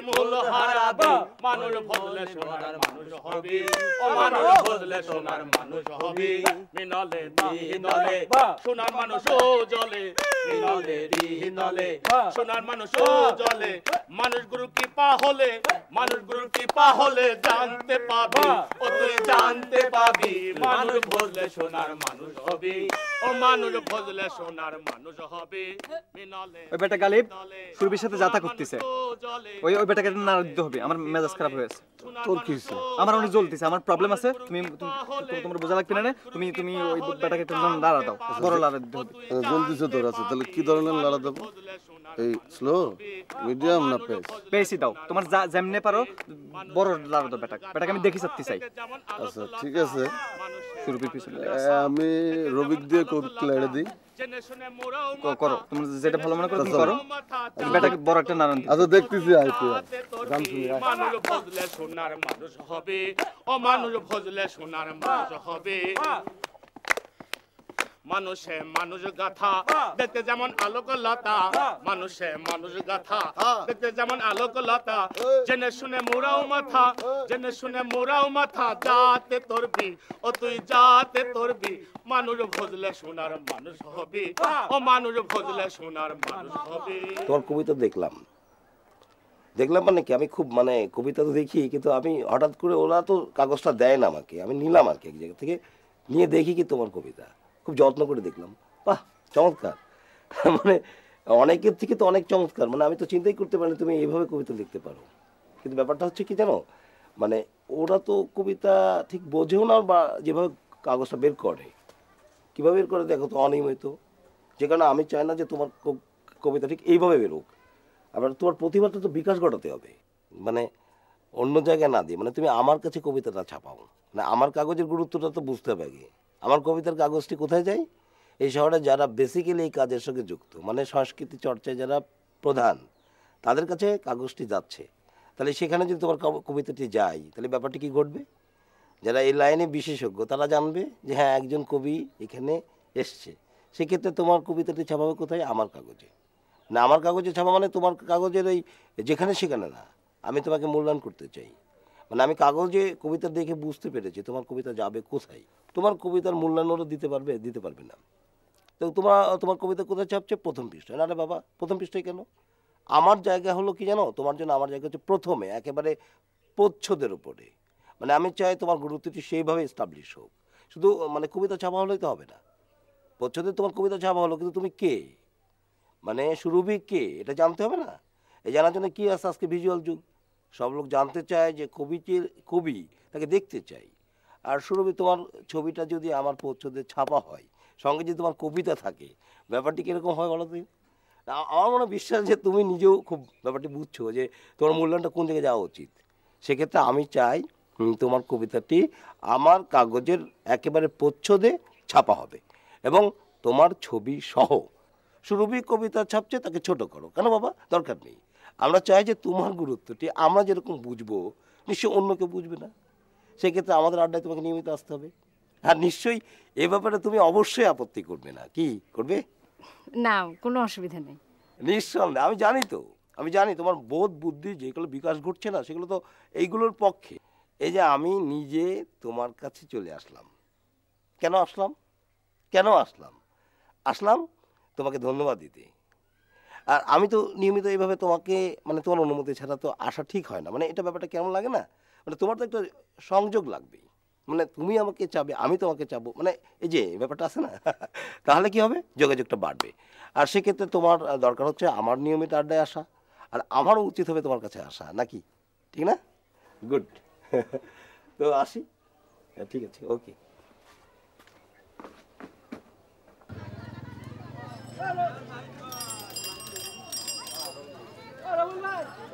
হারাবি মানুষ বদলে সোনার মানুষ হবি ও মানুষ বদলে সোনার মানুষ হবি মিনলে দিনলে সোনার মানুষ জলে মিনলে দিনলে সোনার মানুষ জলে মানুষ গুরু কৃপা হলে মানুষ গুরু কৃপা হলে জানতে পাবি ও তুই জানতে পাবি মানুষ বদলে সোনার মানুষ হবি ও মানুষ বদলে সোনার মানুষ হবে মিনলে ওই বেটা গালিব সুরভির সাথে যাতা করতেছে ওই ওই বেটাকে না দিতে হবে আমার মেজাজ খারাপ হয়ে গেছে তোর কি হয়েছে আমার অনেক জ্বলতেছে আমার প্রবলেম আছে তুমি তোমার বোঝা লাগবে না তুমি তুমি ওই বেটাকে একটু লাড়া দাও বড় আচ্ছা, লাড়া দিতে হবে আচ্ছা, আচ্ছা, জ্বলতেছে তোর আছে তাহলে কি ধরনের লাড়া দেবো এই স্লো মিডিয়াম না পেস পেসি দাও তোমার যা যেমনে পারো বড় লাড়া দাও বেটাকে বেটাকে আমি দেখি সত্যি চাই আচ্ছা ঠিক আছে আমি রবিক দিয়ে লেড়ে দিই করো যেটা ভালো মনে করো আচ্ছা। করো বেটাকে বড় একটা নারায়ণ আচ্ছা দেখতেছি আই তো গান শুনি মানুষ ভজলে মানুষ হবে ও মানুষ ভজলে সোনার মানুষ হবে মানুষে মানুষ গাথা হ্যাঁ। দেখতে যেমন আলোক লতা হ্যাঁ। মানুষে মানুষ গাথা হ্যাঁ। দেখতে যেমন আলোক লতা জেনে শুনে মোরাও মাথা জেনে শুনে মোরাও মাথা যাতে তোরবি ও তুই যাতে তোরবি মানুষ ভজলে সোনার মানুষ হবি ও মানুষ ভজলে সোনার মানুষ হবি তোর কবিতা দেখলাম দেখলাম মানে কি আমি খুব মানে কবিতা তো দেখি কিন্তু আমি হঠাৎ করে ওরা তো কাগজটা দেয় না আমাকে আমি নিলাম আর কি এক জায়গা থেকে নিয়ে দেখি কি তোমার কবিতা খুব যত্ন করে দেখলাম বাহ চমৎকার <laughs> মানে অনেকের থেকে তো অনেক চমৎকার মানে আমি তো চিন্তাই করতে পারি তুমি এইভাবে কবিতা লিখতে পারো কিন্তু ব্যাপারটা হচ্ছে কি জানো মানে ওরা তো কবিতা ঠিক বোঝেও না বা যেভাবে কাগজটা বের করে কীভাবে বের করে দেখো তো অনিয়মিত যে কারণে আমি চাই না যে তোমার কবিতা ঠিক এইভাবে বেরোক আবার তোমার প্রতিভাটা তো বিকাশ ঘটাতে হবে মানে অন্য জায়গায় না দিয়ে মানে তুমি আমার কাছে কবিতাটা ছাপাও মানে আমার কাগজের গুরুত্বটা তো বুঝতে হবে আগে আমার কবিতার কাগজটি কোথায় যায় এই শহরে যারা বেসিক্যালি এই কাজের সঙ্গে যুক্ত মানে সংস্কৃতি চর্চায় যারা প্রধান তাদের কাছে কাগজটি যাচ্ছে তাহলে সেখানে যদি তোমার কবিতাটি যায় তাহলে ব্যাপারটি কি ঘটবে যারা এই লাইনে বিশেষজ্ঞ তারা জানবে যে হ্যাঁ একজন কবি এখানে এসছে সেক্ষেত্রে তোমার কবিতাটি ছাপাবে কোথায় আমার কাগজে না আমার কাগজে ছাপা মানে তোমার কাগজের ওই যেখানে সেখানে না আমি তোমাকে মূল্যায়ন করতে চাই মানে আমি কাগজে কবিতা দেখে বুঝতে পেরেছি তোমার কবিতা যাবে কোথায় তোমার কবিতার মূল্যায়ন ওরা দিতে পারবে দিতে পারবে না তো তোমার তোমার কবিতা কোথায় ছাপছে প্রথম পৃষ্ঠায় না রে বাবা প্রথম পৃষ্ঠায় কেন আমার জায়গা হলো কি জানো তোমার জন্য আমার জায়গা হচ্ছে প্রথমে একেবারে প্রচ্ছদের উপরে মানে আমি চাই তোমার গুরুত্বটি সেইভাবে এস্টাবলিশ হোক শুধু মানে কবিতা ছাপা হলেই তো হবে না প্রচ্ছদে তোমার কবিতা ছাপা হলো কিন্তু তুমি কে মানে সুরভি কে এটা জানতে হবে না এই জানার জন্য কী আছে আজকে ভিজুয়াল যুগ সব লোক জানতে চায় যে কবি কবি তাকে দেখতে চাই আর সুরভি তোমার ছবিটা যদি আমার পৌঁছতে ছাপা হয় সঙ্গে যদি তোমার কবিতা থাকে ব্যাপারটি কীরকম হয় বলো তুমি আমার মনে বিশ্বাস যে তুমি নিজেও খুব ব্যাপারটি বুঝছো যে তোমার মূল্যায়নটা কোন দিকে যাওয়া উচিত সেক্ষেত্রে আমি চাই তোমার কবিতাটি আমার কাগজের একেবারে প্রচ্ছদে ছাপা হবে এবং তোমার ছবি সহ সুরভি কবিতা ছাপছে তাকে ছোট করো কেন বাবা দরকার নেই আমরা চাই যে তোমার গুরুত্বটি আমরা যেরকম বুঝবো নিশ্চয় অন্য কেউ বুঝবে না সেক্ষেত্রে আমাদের আড্ডায় তোমাকে নিয়মিত আসতে হবে আর নিশ্চয়ই এ ব্যাপারে তুমি অবশ্যই আপত্তি করবে না কি করবে না কোনো অসুবিধা নেই নিঃসন্দেহ আমি জানি তো আমি জানি তোমার বোধ বুদ্ধি যেগুলো বিকাশ ঘটছে না সেগুলো তো এইগুলোর পক্ষে এই যে আমি নিজে তোমার কাছে চলে আসলাম কেন আসলাম কেন আসলাম আসলাম তোমাকে ধন্যবাদ দিতে আর আমি তো নিয়মিত এইভাবে তোমাকে মানে তোমার অনুমতি ছাড়া তো আসা ঠিক হয় না মানে এটা ব্যাপারটা কেমন লাগে না মানে তোমার তো একটা সংযোগ লাগবেই মানে তুমি আমাকে চাবে আমি তোমাকে চাবো মানে এই যে ব্যাপারটা আছে না তাহলে কি হবে যোগাযোগটা বাড়বে আর সেক্ষেত্রে তোমার দরকার হচ্ছে আমার নিয়মিত আড্ডায় আসা আর আমারও উচিত হবে তোমার কাছে আসা নাকি ঠিক না গুড তো আসি ঠিক আছে ওকে Hello,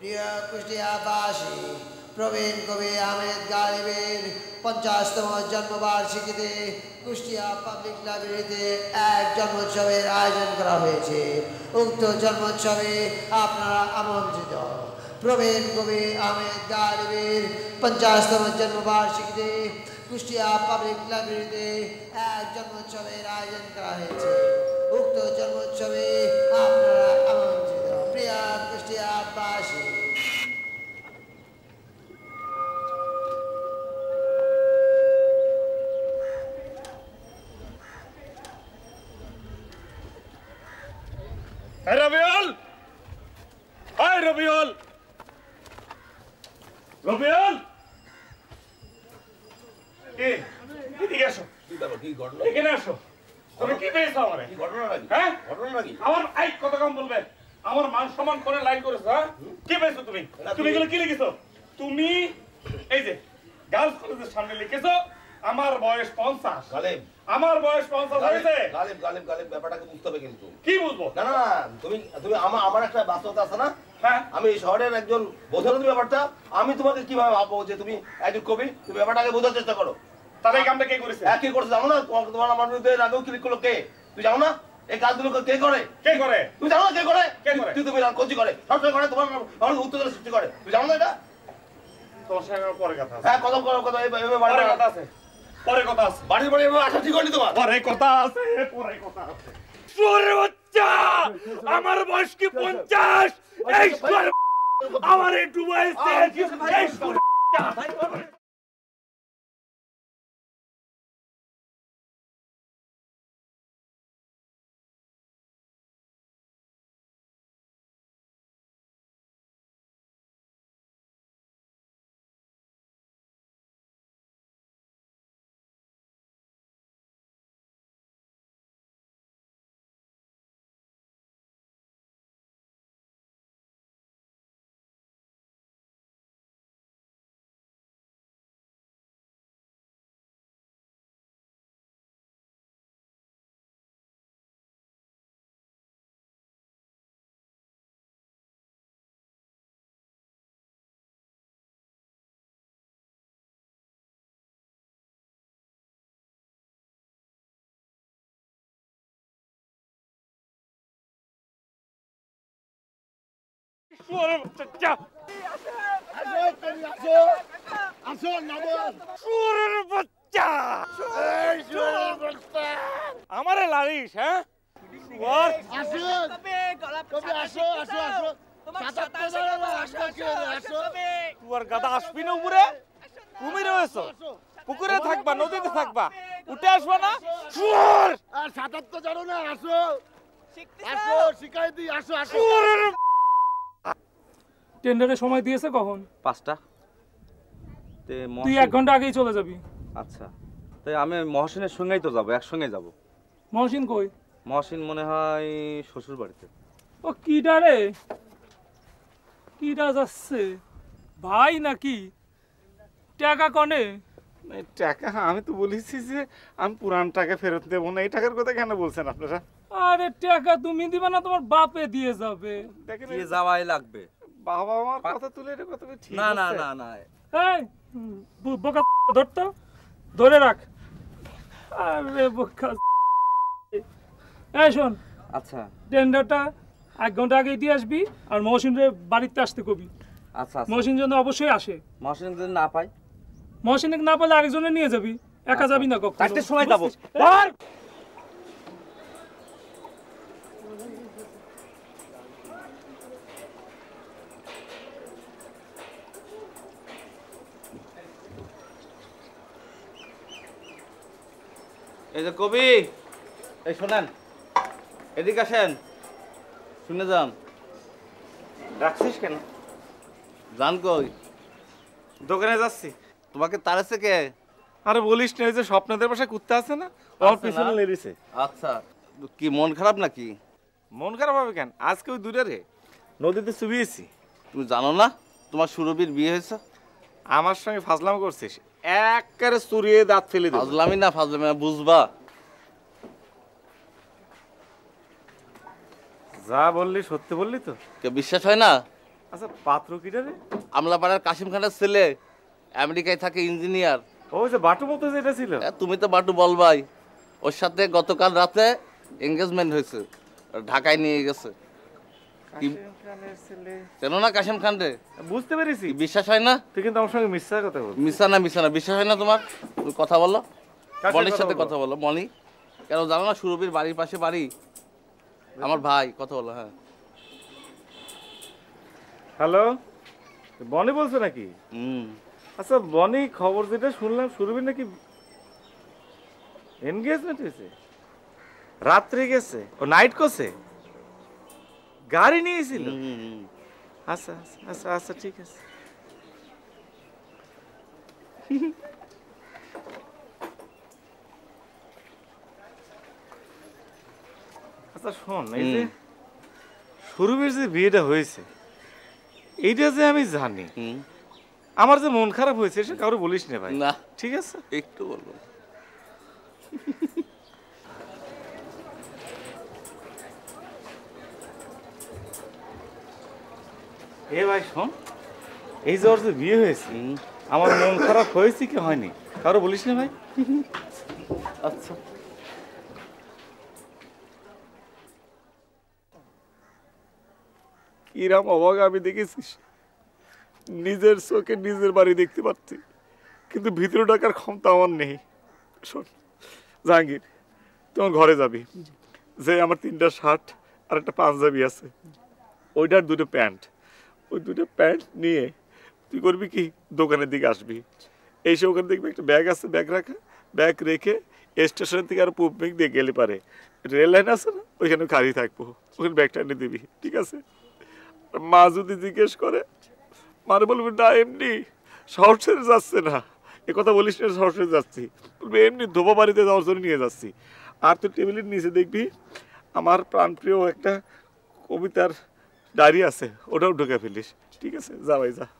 প্রিয় কুষ্টিয়াবাসী প্রবীণ কবি আহমেদ গালিবের পঞ্চাশতম জন্মবার্ষিকীতে কুষ্টিয়া পাবলিক লাইব্রেরিতে এক জন্মোৎসবের আয়োজন করা হয়েছে উক্ত জন্মোৎসবে আপনারা আমন্ত্রিত প্রবীণ কবি আহমেদ গালিবের পঞ্চাশতম জন্মবার্ষিকীতে কুষ্টিয়া পাবলিক লাইব্রেরিতে এক জন্মোৎসবের আয়োজন করা হয়েছে উক্ত জন্মোৎসবে আপনারা রবিউল কি এদিকে আসো এখানে আসো তুমি কি পেয়েছো আমার হ্যাঁ আমার আই কত কম বলবে আমার মান সম্মান করে লাইন করেছো হ্যাঁ কি পেয়েছো তুমি তুমি এগুলো কি লিখেছো তুমি এই যে গার্লস কলেজের সামনে লিখেছো আমার বয়স পঞ্চাশ গালেব আমার বয়স পঞ্চাশ হয়েছে গালেব গালেব গালেব ব্যাপারটাকে বুঝতে হবে কিন্তু কি বুঝবো না না তুমি তুমি আমার আমার একটা বাস্তবতা আছে না হ্যাঁ আমি এই শহরের একজন বোঝো ব্যাপারটা আমি তোমাকে কিভাবে ভাববো যে তুমি একজন কবি তুমি ব্যাপারটা আগে বোঝার চেষ্টা করো তাহলে কামটা কে করেছে এক হ্যাঁ, কি করছে জানো না তোমার আমার বিরুদ্ধে রাগেও ক্লিক করলো কে তুই জানো না এই কাজগুলো কে করে কে করে তুমি জানো না কে করে কে করে তুই তুমি কোচি করে সবসময় করে তোমার আমার উত্তেজনা সৃষ্টি করে তুই জানো না এটা পরে কথা কথা আছে হ্যাঁ, পরে কথা আছে বাড়ির বাড়ি আসা ঠিক হয়নি তোমার পরে কথা আছে পরে কথা আছে বাচ্চা আমার বয়স কি পঞ্চাশ আচ্ছা, আমার ডুবাইছে শুয়ারের বাচ্চা আমারে হ্যাঁ গাদা আসবি না উপরে তুমি পুকুরে থাকবা নদীতে থাকবা উঠে আসবো না আর জানো না আসো আসো শিখাই দিই আসো আসো টেন্ডারে সময় দিয়েছে কখন পাঁচটা তুই এক ঘন্টা আগেই চলে যাবি আচ্ছা তাই আমি মহসিনের সঙ্গেই তো যাবো একসঙ্গে যাব মহসিন কই মহসিন মনে হয় শ্বশুর বাড়িতে ও কিটা রে কিটা যাচ্ছে ভাই নাকি টাকা কনে টাকা আমি তো বলেছি যে আমি পুরান টাকা ফেরত দেব না এই টাকার কথা কেন বলছেন আপনারা আরে টাকা তুমি দিবে না তোমার বাপে দিয়ে যাবে দেখে যাওয়াই লাগবে বাবা কথা তুলে ঠিক না না না না এই বোকা ধরতো ধরে রাখ আরে বোকা এই শোন আচ্ছা টেন্ডারটা এক ঘন্টা আগে দিয়ে আসবি আর মহসিনরে বাড়িতে আসতে কবি আচ্ছা, আচ্ছা। মহসিন অবশ্যই আসে মহসিন যেন না পায় মহসিনকে না পেলে আরেকজনে নিয়ে যাবি একা আচ্ছা। যাবি না কখন সময় যাবো এই যে কবি এই শোনেন এদিকে আসেন শুনে যান ডাকছিস কেন জান কই দোকানে যাচ্ছি তোমাকে তার আছে কে আরে বলিস না এই যে স্বপ্নদের পাশে কুত্তা আছে না ওর পিছনে লেরিছে আচ্ছা কি মন খারাপ নাকি মন খারাপ হবে কেন আজকে ওই দূরে রে নদীতে চুবিয়েছি তুমি জানো না তোমার সুরবির বিয়ে হয়েছে আমার সঙ্গে ফাজলাম করছিস একবারে চুরিয়ে দাঁত ফেলে দেবো ফাজলামি না ফাজলামি না বুঝবা যা বললি সত্যি বললি তো কে বিশ্বাস হয় না আচ্ছা পাত্র কিটা রে আমলাপাড়ার কাশিম খানের ছেলে আমেরিকায় থাকে ইঞ্জিনিয়ার ও যে বাটু বলতে যেটা ছিল তুমি তো বাটু বল বলবাই ওর সাথে গতকাল রাতে এঙ্গেজমেন্ট হয়েছে ঢাকায় নিয়ে গেছে বাড়ির পাশে বাড়ি আমার ভাই কথা বলো হ্যাঁ হ্যালো বনি বলছে নাকি আচ্ছা বনি খবর যেটা শুনলাম সুরভীর নাকি এনগেজমেন্ট হয়েছে রাত্রে গেছে ও নাইট করছে গাড়ি নিয়েছিল আচ্ছা আচ্ছা আচ্ছা আচ্ছা ঠিক আছে আচ্ছা শোন এই যে সুরভীর যে বিয়েটা হয়েছে এইটা যে আমি জানি আমার যে মন খারাপ হয়েছে সে কারো বলিস না ভাই না ঠিক আছে একটু বলবো এ ভাই শোন এই যে ওর যে বিয়ে হয়েছে আমার মন খারাপ হয়েছে কি হয়নি কারো বলিস না ভাই আচ্ছা কিরাম অবাক আমি দেখেছিস নিজের চোখে নিজের বাড়ি দেখতে পাচ্ছি কিন্তু ভিতরে ডাকার ক্ষমতা আমার নেই শোন জাহাঙ্গীর তোমার ঘরে যাবি যে আমার তিনটা শার্ট আর একটা পাঞ্জাবি আছে ওইটার দুটো প্যান্ট ওই দুটো প্যান্ট নিয়ে তুই করবি কি দোকানের দিকে আসবি এসে ওখানে দেখবি একটা ব্যাগ আছে ব্যাগ রাখা ব্যাগ রেখে স্টেশন থেকে আর পুব ব্যাগ দিয়ে গেলে পারে রেল লাইন আছে না ওইখানে খালি থাকবো ওখানে ব্যাগটা এনে দিবি ঠিক আছে মা যদি জিজ্ঞেস করে মার বলবে না এমনি শহর ছেড়ে যাচ্ছে না এ কথা বলিস না শহর ছেড়ে যাচ্ছি বলবে এমনি ধোপা বাড়িতে যাওয়ার জন্য নিয়ে যাচ্ছি আর তো টেবিলের নিচে দেখবি আমার প্রাণপ্রিয় একটা কবিতার ডায়েরি আছে ওটাও ঢুকে ফেলিস ঠিক আছে যা ভাই যা